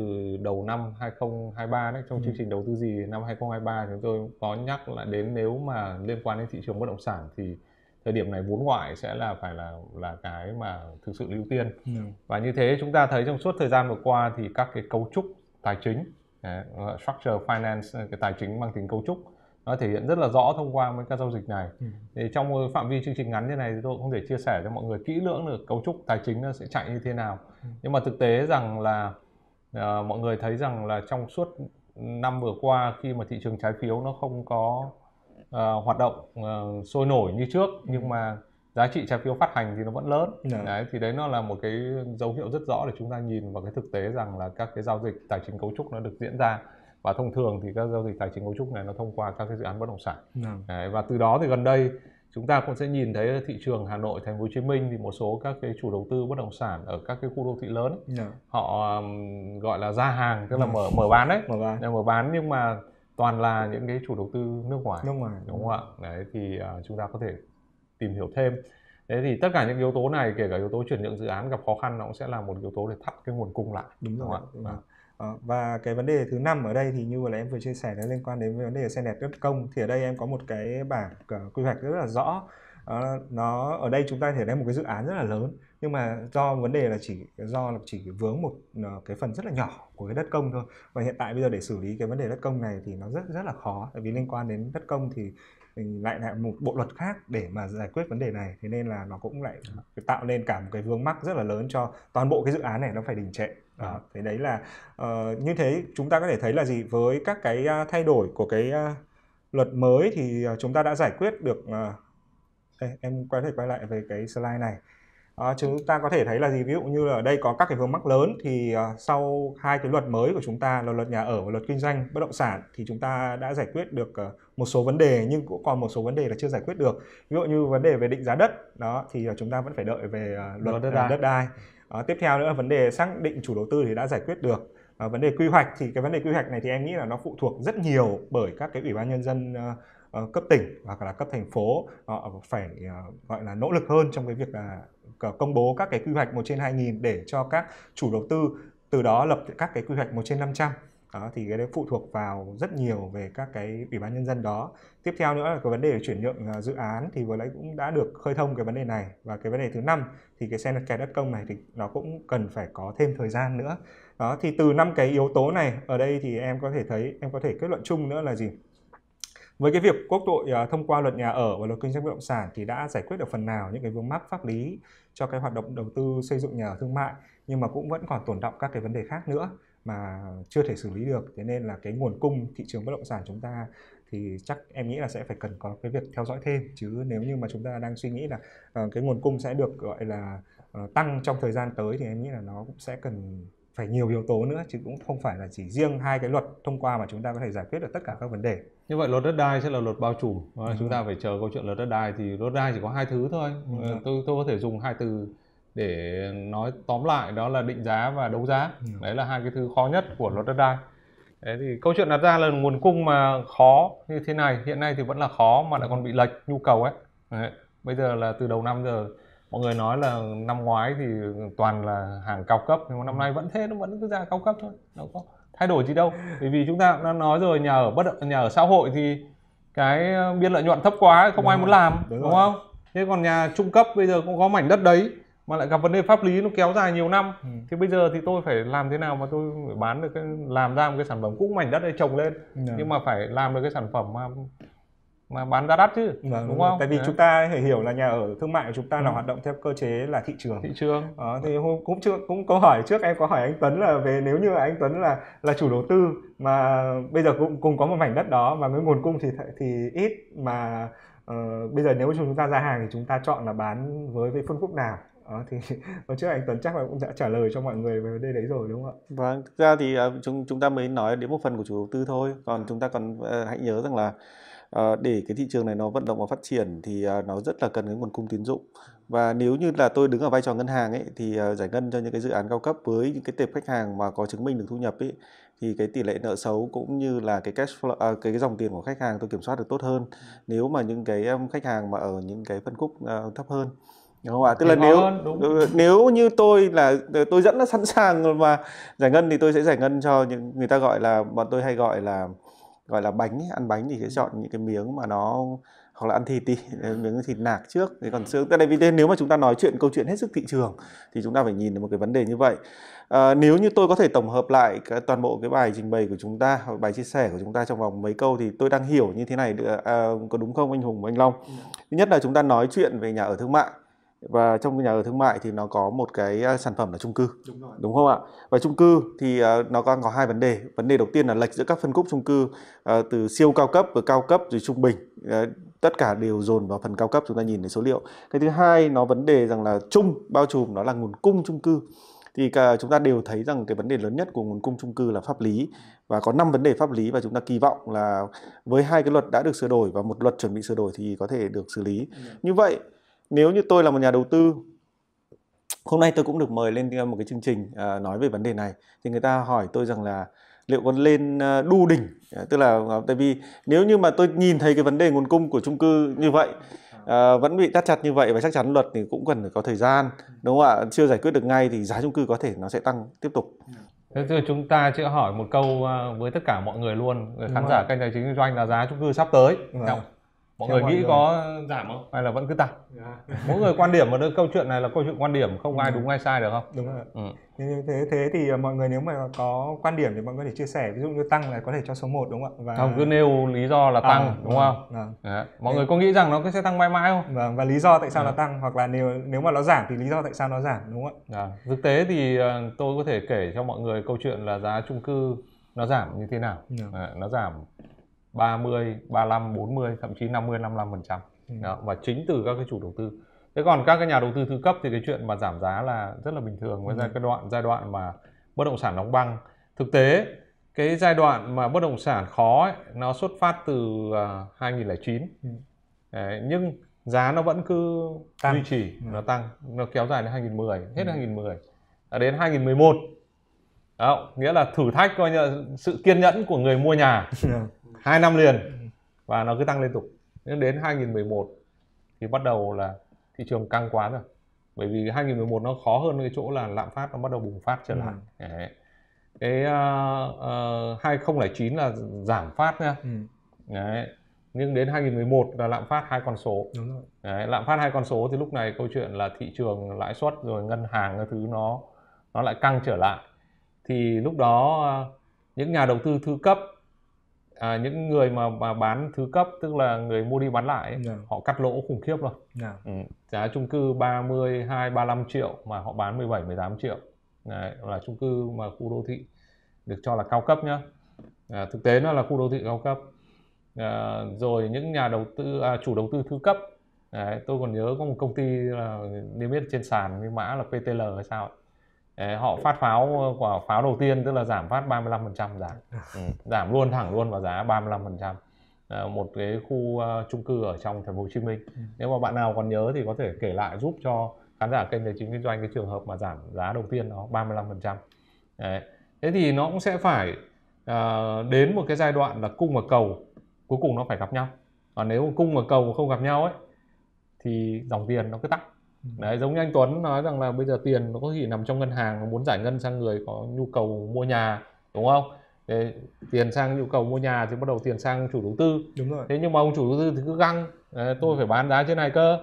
đầu năm 2023 đấy trong ừ. chương trình đầu tư gì năm 2023 chúng tôi có nhắc là đến nếu mà liên quan đến thị trường bất động sản thì thời điểm này vốn ngoại sẽ là phải là là cái mà thực sự ưu tiên ừ. và như thế chúng ta thấy trong suốt thời gian vừa qua thì các cái cấu trúc tài chính structure finance cái tài chính mang tính cấu trúc nó thể hiện rất là rõ thông qua mấy các giao dịch này ừ. thì trong phạm vi chương trình ngắn như này thì tôi không thể chia sẻ cho mọi người kỹ lưỡng được cấu trúc tài chính nó sẽ chạy như thế nào ừ. nhưng mà thực tế rằng là uh, mọi người thấy rằng là trong suốt năm vừa qua khi mà thị trường trái phiếu nó không có uh, hoạt động uh, sôi nổi như trước ừ. nhưng mà giá trị trái phiếu phát hành thì nó vẫn lớn yeah. Dạ. đấy thì đấy nó là một cái dấu hiệu rất rõ để chúng ta nhìn vào cái thực tế rằng là các cái giao dịch tài chính cấu trúc nó được diễn ra và thông thường thì các giao dịch tài chính cấu trúc này nó thông qua các cái dự án bất động sản dạ. Đấy, và từ đó thì gần đây chúng ta cũng sẽ nhìn thấy thị trường Hà Nội, Thành phố Hồ Chí Minh thì một số các cái chủ đầu tư bất động sản ở các cái khu đô thị lớn ấy, dạ. họ um, gọi là ra hàng tức là mở mở bán đấy, mở bán. Dạ, mở bán nhưng mà toàn là những cái chủ đầu tư nước ngoài, nước ngoài đúng không ạ? Đấy thì uh, chúng ta có thể tìm hiểu thêm. Thế thì tất cả những yếu tố này kể cả yếu tố chuyển nhượng dự án gặp khó khăn nó cũng sẽ là một yếu tố để thắt cái nguồn cung lại. Đúng, đúng rồi. Đúng không ạ? Vâng. Đó. Ờ, và cái vấn đề thứ năm ở đây thì như là em vừa chia sẻ nó liên quan đến vấn đề xe đẹp đất công thì ở đây em có một cái bảng ờ, quy hoạch rất là rõ uh, nó ở đây chúng ta thể đem một cái dự án rất là lớn nhưng mà do vấn đề là chỉ do là chỉ vướng một cái phần rất là nhỏ của cái đất công thôi và hiện tại bây giờ để xử lý cái vấn đề đất công này thì nó rất rất là khó tại vì liên quan đến đất công thì thì lại lại một bộ luật khác để mà giải quyết vấn đề này thế nên là nó cũng lại dạ. tạo nên cả một cái vướng mắc rất là lớn cho toàn bộ cái dự án này nó phải đình trệ à, thế đấy là uh, như thế chúng ta có thể thấy là gì với các cái thay đổi của cái uh, luật mới thì ờ, chúng ta đã giải quyết được uh, đây, em quay thể quay lại về cái slide này À, chúng ta có thể thấy là gì ví dụ như là ở đây có các cái vướng mắc lớn thì uh, sau hai cái luật mới của chúng ta là luật nhà ở và luật kinh doanh bất động sản thì chúng ta đã giải quyết được uh, một số vấn đề nhưng cũng còn một số vấn đề là chưa giải quyết được ví dụ như vấn đề về định giá đất đó thì uh, chúng ta vẫn phải đợi về uh, luật đất đai, đất đai. Uh, tiếp theo nữa là vấn đề xác định chủ đầu tư thì đã giải quyết được uh, vấn đề quy hoạch thì cái vấn đề quy hoạch này thì em nghĩ là nó phụ thuộc rất nhiều bởi các cái ủy ban nhân dân uh, cấp tỉnh hoặc là cấp thành phố họ phải gọi là nỗ lực hơn trong cái việc là công bố các cái quy hoạch 1 trên 2000 để cho các chủ đầu tư từ đó lập các cái quy hoạch 1 trên 500 đó, thì cái đấy phụ thuộc vào rất nhiều về các cái ủy ban nhân dân đó tiếp theo nữa là cái vấn đề chuyển nhượng à, dự án thì vừa nãy cũng đã được khơi thông cái vấn đề này và cái vấn đề thứ năm thì cái xem cái đất công này thì nó cũng cần phải có thêm thời gian nữa đó thì từ năm cái yếu tố này ở đây thì em có thể thấy em có thể kết luận chung nữa là gì với cái việc quốc hội à, thông qua luật nhà ở và luật kinh doanh bất động sản thì đã giải quyết được phần nào những cái vướng mắc pháp lý cho cái hoạt động đầu tư xây dựng nhà ở thương mại nhưng mà cũng vẫn còn tồn động các cái vấn đề khác nữa mà chưa thể xử lý được thế nên là cái nguồn cung thị trường bất động sản chúng ta thì chắc em nghĩ là sẽ phải cần có cái việc theo dõi thêm chứ nếu như mà chúng ta đang suy nghĩ là ờ, cái nguồn cung sẽ được gọi là ờ, tăng trong thời gian tới thì em nghĩ là nó cũng sẽ cần phải nhiều yếu tố nữa chứ cũng không phải là chỉ riêng hai cái luật thông qua mà chúng ta có thể giải quyết được tất cả các vấn đề như vậy luật đất đai sẽ là luật bao trùm chúng ta phải chờ câu chuyện luật đất đai thì luật đai chỉ có hai thứ thôi tôi tôi có thể dùng hai từ để nói tóm lại đó là định giá và đấu giá đấy là hai cái thứ khó nhất của luật đất đai đấy thì câu chuyện đặt ra là nguồn cung mà khó như thế này hiện nay thì vẫn là khó mà lại còn bị lệch nhu cầu ấy đấy. bây giờ là từ đầu năm giờ mọi người nói là năm ngoái thì toàn là hàng cao cấp nhưng mà năm nay vẫn thế nó vẫn cứ ra cao cấp thôi nó có thay đổi gì đâu bởi vì chúng ta đã nói rồi nhà ở bất động nhà ở xã hội thì cái ờ, biên lợi nhuận thấp quá không đúng ai rồi. muốn làm đúng, đúng không thế còn nhà trung cấp bây giờ cũng có mảnh đất đấy mà lại gặp vấn đề pháp lý nó kéo dài nhiều năm ừ. thì bây giờ thì tôi phải làm thế nào mà tôi phải bán được cái làm ra một cái sản phẩm cũng mảnh đất để trồng lên ừ. nhưng mà phải làm được cái sản phẩm mà mà bán giá đắt chứ vâng, đúng không? Tại vì Đấy. chúng ta phải hiểu là nhà ở thương mại của chúng ta ừ. là vâng. hoạt động theo cơ chế là thị trường. Thị trường. Đó, ờ, thì hôm cũng chưa cũng câu hỏi trước em có hỏi anh Tuấn là về nếu như anh Tuấn là là chủ đầu tư mà bây giờ cũng cùng có một mảnh đất đó và cái nguồn cung thì thì ít mà uh, bây giờ nếu chúng ta ra hàng thì chúng ta chọn là bán với với phân khúc nào? Đó, ờ, thì hôm trước anh Tuấn chắc là cũng đã trả lời cho mọi người về vấn đề đấy rồi đúng không ạ? Vâng, thực ra thì chúng chúng ta mới nói đến một phần của chủ đầu tư thôi, còn dạ. chúng ta còn hãy nhớ rằng là Ờ, để cái thị trường này nó vận động và phát triển thì ờ, nó rất là cần cái nguồn cung tín dụng và nếu như là tôi đứng ở vai trò ngân hàng ấy thì ờ, giải ngân cho những cái dự án cao cấp với những cái tệp khách hàng mà có chứng minh được thu nhập ấy thì cái tỷ lệ nợ xấu cũng như là cái cash flow, à, cái, cái dòng tiền của khách hàng tôi kiểm soát được tốt hơn nếu mà những cái khách hàng mà ở những cái phân khúc uh, thấp hơn đúng không ạ tức là nếu hơn, ừ, nếu như tôi là tôi dẫn nó sẵn sàng mà giải ngân thì tôi sẽ giải ngân cho những người ta gọi là bọn tôi hay gọi là gọi là bánh ăn bánh thì sẽ chọn những cái miếng mà nó hoặc là ăn thịt đi miếng thịt nạc trước thì còn xương tại đây vì thế nếu mà chúng ta nói chuyện câu chuyện hết sức thị trường thì chúng ta phải nhìn được một cái vấn đề như vậy à, nếu như tôi có thể tổng hợp lại cái, toàn bộ cái bài trình bày của chúng ta bài chia sẻ của chúng ta trong vòng mấy câu thì tôi đang hiểu như thế này à, có đúng không anh hùng và anh long thứ nhất là chúng ta nói chuyện về nhà ở thương mại và trong cái nhà ở thương mại thì nó có một cái à, sản phẩm là chung cư đúng, rồi. đúng không ạ và chung cư thì à, nó còn có hai vấn đề vấn đề đầu tiên là lệch giữa các phân khúc chung cư à, từ siêu cao cấp và cao cấp rồi trung bình ờ, tất cả đều dồn vào phần cao cấp chúng ta nhìn thấy số liệu cái thứ hai nó vấn đề rằng là chung bao trùm nó là nguồn cung chung cư thì cả chúng ta đều thấy rằng cái vấn đề lớn nhất của nguồn cung chung cư là pháp lý và có 5 vấn đề pháp lý và chúng ta kỳ vọng là với hai cái luật đã được sửa đổi và một luật chuẩn bị sửa đổi thì có thể được xử lý. Ừ. Như vậy nếu như tôi là một nhà đầu tư hôm nay tôi cũng được mời lên ờ, một cái chương trình ờ, nói về vấn đề này thì người ta hỏi tôi rằng là liệu có lên ờ, đu đỉnh tức là tại vì nếu như mà tôi nhìn thấy cái vấn đề nguồn cung của chung cư như vậy vẫn bị thắt chặt như vậy và chắc chắn luật thì cũng cần phải có thời gian đúng không ạ chưa giải quyết được ngay thì giá chung cư có thể nó sẽ tăng tiếp tục Thế thì chúng ta sẽ hỏi một câu với tất cả mọi người luôn người khán giả kênh tài chính kinh doanh là giá chung cư sắp tới đúng vâng mọi người nghĩ có giảm không hay là vẫn cứ tăng yeah. Dạ. mỗi người quan điểm ở đây câu chuyện này là câu chuyện quan điểm không đúng ừ. ai đúng ai sai được không đúng rồi ừ. Thế, thế thế thì à, mọi người nếu mà có quan điểm thì mọi người có thể chia sẻ ví dụ như tăng là có thể cho số 1 đúng không ạ và không cứ nêu lý do là tăng à, đúng, không vâng. À. mọi thế... người có nghĩ rằng nó sẽ tăng mãi mãi không vâng và lý do tại sao à. nó tăng hoặc là nếu nếu mà nó giảm thì lý do tại sao nó giảm đúng không ạ à. thực tế thì à, tôi có thể kể cho mọi người câu chuyện là giá chung cư nó giảm như thế nào à, nó giảm 30, 35, 40, thậm chí 50, 55 phần trăm ừ. và chính từ các cái chủ đầu tư thế còn các cái nhà đầu tư thứ cấp thì cái chuyện mà giảm giá là rất là bình thường với ừ. cái đoạn giai đoạn mà bất động sản đóng băng thực tế cái giai đoạn mà bất động sản khó ấy, nó xuất phát từ uh, à, 2009 ừ. Đấy, nhưng giá nó vẫn cứ tăng. duy trì ừ. nó tăng nó kéo dài đến 2010 hết ừ. 2010 à, đến 2011 đó, nghĩa là thử thách coi như là sự kiên nhẫn của người mua nhà ừ. 2 năm liền ừ. và nó cứ tăng liên tục nhưng đến 2011 thì bắt đầu là thị trường căng quá rồi bởi vì 2011 nó khó hơn cái chỗ là lạm phát nó bắt đầu bùng phát trở ừ. lại ừ. Đấy. cái uh, uh, 2009 là giảm phát nha ừ. Đấy. nhưng đến 2011 là lạm phát hai con số Đúng rồi. Đấy. lạm phát hai con số thì lúc này câu chuyện là thị trường lãi suất rồi ngân hàng cái thứ nó nó lại căng trở lại thì lúc đó ờ, những nhà đầu tư thứ cấp à, những người mà mà bán thứ cấp tức là người mua đi bán lại yeah. họ cắt lỗ khủng khiếp rồi. Yeah. Ừ. Giá chung cư 32 35 triệu mà họ bán 17 18 triệu. Đấy, là chung cư mà khu đô thị được cho là cao cấp nhá. À, thực tế nó là khu đô thị cao cấp. À, rồi những nhà đầu tư à, chủ đầu tư thứ cấp Đấy, tôi còn nhớ có một công ty là niêm yết trên sàn cái mã là PTL hay sao ấy Đấy, họ phát pháo ờ, quả pháo đầu tiên tức là giảm phát 35% giảm ừ. giảm luôn thẳng luôn vào giá 35% à, ờ, một cái khu uh, cư ở trong thành phố Hồ Chí Minh ừ. nếu mà bạn nào còn nhớ thì có thể kể lại giúp cho khán giả kênh tài chính kinh doanh cái trường hợp mà giảm giá đầu tiên nó 35% Đấy. thế thì nó cũng sẽ phải uh, đến một cái giai đoạn là cung và cầu cuối cùng nó phải gặp nhau còn nếu cung và cầu không gặp nhau ấy thì dòng tiền nó cứ tắc Ừ. đấy giống như anh Tuấn nói rằng là bây giờ tiền nó có thể nằm trong ngân hàng muốn giải ngân sang người có nhu cầu mua nhà đúng không thế, tiền sang nhu cầu mua nhà thì bắt đầu tiền sang chủ đầu tư đúng rồi thế nhưng mà ông chủ đầu tư thì cứ găng đấy, tôi phải bán giá trên này cơ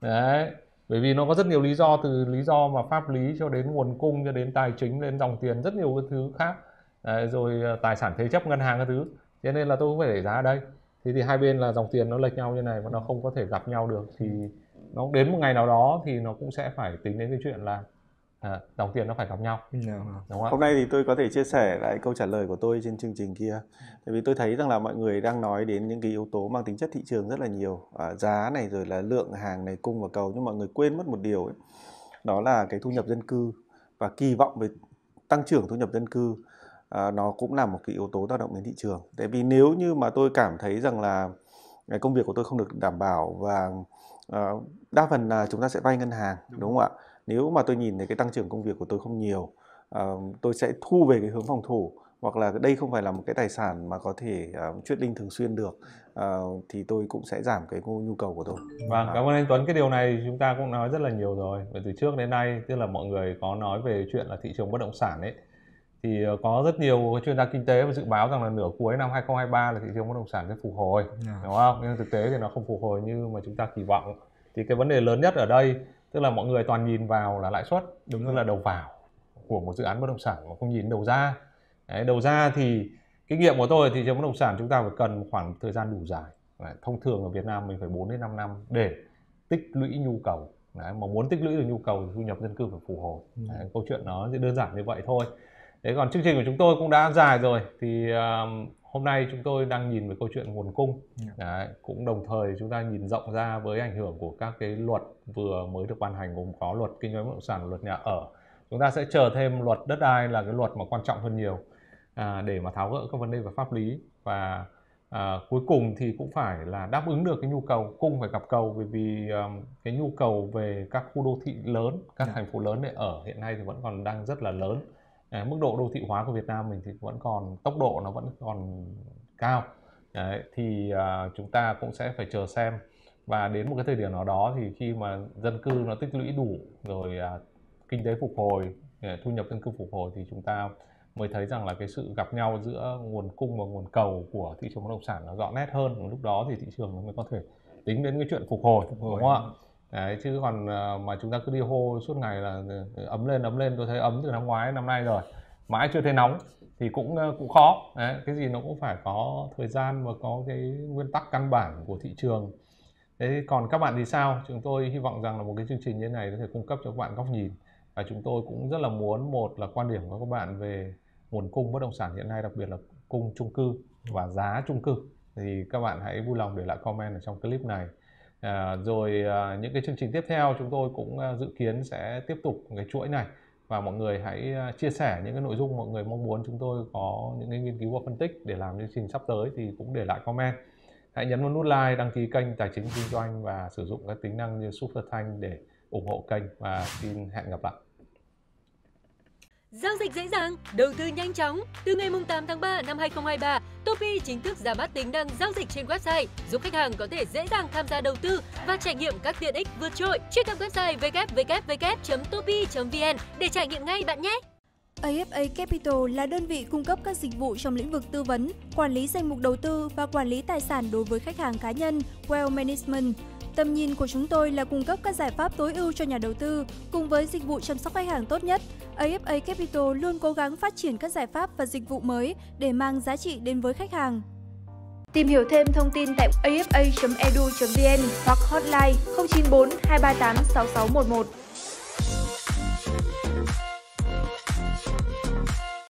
đấy bởi vì nó có rất nhiều lý do từ lý do mà pháp lý cho đến nguồn cung cho đến tài chính đến dòng tiền rất nhiều cái thứ khác đấy, rồi ờ, tài sản thế chấp ngân hàng các thứ thế nên là tôi cũng phải để giá ở đây thế thì hai bên là dòng tiền nó lệch nhau như này mà nó không có thể gặp nhau được thì nó đến một ngày nào đó thì nó cũng sẽ phải tính đến cái chuyện là à, dòng tiền nó phải gặp nhau yeah. Ừ, đúng không hôm nay thì tôi có thể chia sẻ lại câu trả lời của tôi trên chương trình kia tại vì tôi thấy rằng là mọi người đang nói đến những cái yếu tố mang tính chất thị trường rất là nhiều à, giá này rồi là lượng hàng này cung và cầu nhưng mọi người quên mất một điều ấy. đó là cái thu nhập dân cư và kỳ vọng về tăng trưởng thu nhập dân cư à, nó cũng là một cái yếu tố tác động đến thị trường tại vì nếu như mà tôi cảm thấy rằng là cái công việc của tôi không được đảm bảo và Ờ, đa phần là chúng ta sẽ vay ngân hàng đúng, không ạ nếu mà tôi nhìn thấy cái tăng trưởng công việc của tôi không nhiều ờ, tôi sẽ thu về cái hướng phòng thủ hoặc là đây không phải là một cái tài sản mà có thể uh, linh thường xuyên được uh, thì tôi cũng sẽ giảm cái nhu cầu của tôi. Vâng, cảm ơn anh Tuấn. Cái điều này chúng ta cũng nói rất là nhiều rồi. Từ trước đến nay tức là mọi người có nói về chuyện là thị trường bất động sản ấy thì ờ, có rất nhiều chuyên gia kinh tế và dự báo rằng là nửa cuối năm 2023 là thị trường bất động sản sẽ phục hồi yeah. Dạ. đúng không nhưng thực tế thì nó không phục hồi như mà chúng ta kỳ vọng thì cái vấn đề lớn nhất ở đây tức là mọi người toàn nhìn vào là lãi suất đúng tức là đầu vào của một dự án bất động sản mà không nhìn đầu ra Đấy, đầu ra thì kinh nghiệm của tôi thì trường bất động sản chúng ta phải cần khoảng thời gian đủ dài Đấy, thông thường ở Việt Nam mình phải 4 đến 5 năm để tích lũy nhu cầu Đấy, mà muốn tích lũy được nhu cầu thì thu nhập dân cư phải phù hồi ừ. Đấy, câu chuyện nó đơn giản như vậy thôi thế còn chương trình của chúng tôi cũng đã dài rồi thì uh, hôm nay chúng tôi đang nhìn về câu chuyện nguồn cung ừ. Đấy, cũng đồng thời chúng ta nhìn rộng ra với ảnh hưởng của các cái luật vừa mới được ban hành gồm có luật kinh doanh bất động sản luật nhà ở chúng ta sẽ chờ thêm luật đất đai là cái luật mà quan trọng hơn nhiều à, để mà tháo gỡ các vấn đề về pháp lý và à, cuối cùng thì cũng phải là đáp ứng được cái nhu cầu cung phải gặp cầu bởi vì um, cái nhu cầu về các khu đô thị lớn các dạ. thành phố lớn để ở hiện nay thì vẫn còn đang rất là lớn à, mức độ đô thị hóa của Việt Nam mình thì vẫn còn tốc độ nó vẫn còn cao Đấy, thì à, chúng ta cũng sẽ phải chờ xem và đến một cái thời điểm nào đó thì khi mà dân cư nó tích lũy đủ rồi à, kinh tế phục hồi à, thu nhập dân cư phục hồi thì chúng ta mới thấy rằng là cái sự gặp nhau giữa nguồn cung và nguồn cầu của thị trường bất động sản nó rõ nét hơn lúc đó thì thị trường nó mới có thể tính đến cái chuyện phục hồi đúng không ạ đấy chứ còn ờ, mà chúng ta cứ đi hô suốt ngày là ờ, ấm lên ấm lên tôi thấy ấm từ năm ngoái năm nay rồi mãi chưa thấy nóng thì cũng ờ, cũng khó đấy, cái gì nó cũng phải có thời gian và có cái nguyên tắc căn bản của thị trường thế còn các bạn thì sao chúng tôi hy vọng rằng là một cái chương trình như thế này có thể cung cấp cho các bạn góc nhìn và chúng tôi cũng rất là muốn một là quan điểm của các bạn về nguồn cung bất động sản hiện nay đặc biệt là cung chung cư và giá chung cư thì các bạn hãy vui lòng để lại comment ở trong clip này À, rồi à, những cái chương trình tiếp theo chúng tôi cũng à, dự kiến sẽ tiếp tục cái chuỗi này và mọi người hãy à, chia sẻ những cái nội dung mọi người mong muốn chúng tôi có những cái nghiên cứu và phân tích để làm chương trình sắp tới thì cũng để lại comment hãy nhấn vào nút like đăng ký kênh tài chính kinh doanh và sử dụng các tính năng như super thanh để ủng hộ kênh và xin hẹn gặp lại Giao dịch dễ dàng, đầu tư nhanh chóng. Từ ngày 8 tháng 3 năm 2023, Topi chính thức ra mắt tính năng giao dịch trên website, giúp khách hàng có thể dễ dàng tham gia đầu tư và trải nghiệm các tiện ích vượt trội. Truy cập website www.topi.vn để trải nghiệm ngay bạn nhé! AFA Capital là đơn vị cung cấp các dịch vụ trong lĩnh vực tư vấn, quản lý danh mục đầu tư và quản lý tài sản đối với khách hàng cá nhân, Wealth Management. Tầm nhìn của chúng tôi là cung cấp các giải pháp tối ưu cho nhà đầu tư cùng với dịch vụ chăm sóc khách hàng tốt nhất. AFA Capital luôn cố gắng phát triển các giải pháp và dịch vụ mới để mang giá trị đến với khách hàng. Tìm hiểu thêm thông tin tại afa.edu.vn hoặc hotline 094 238 6611.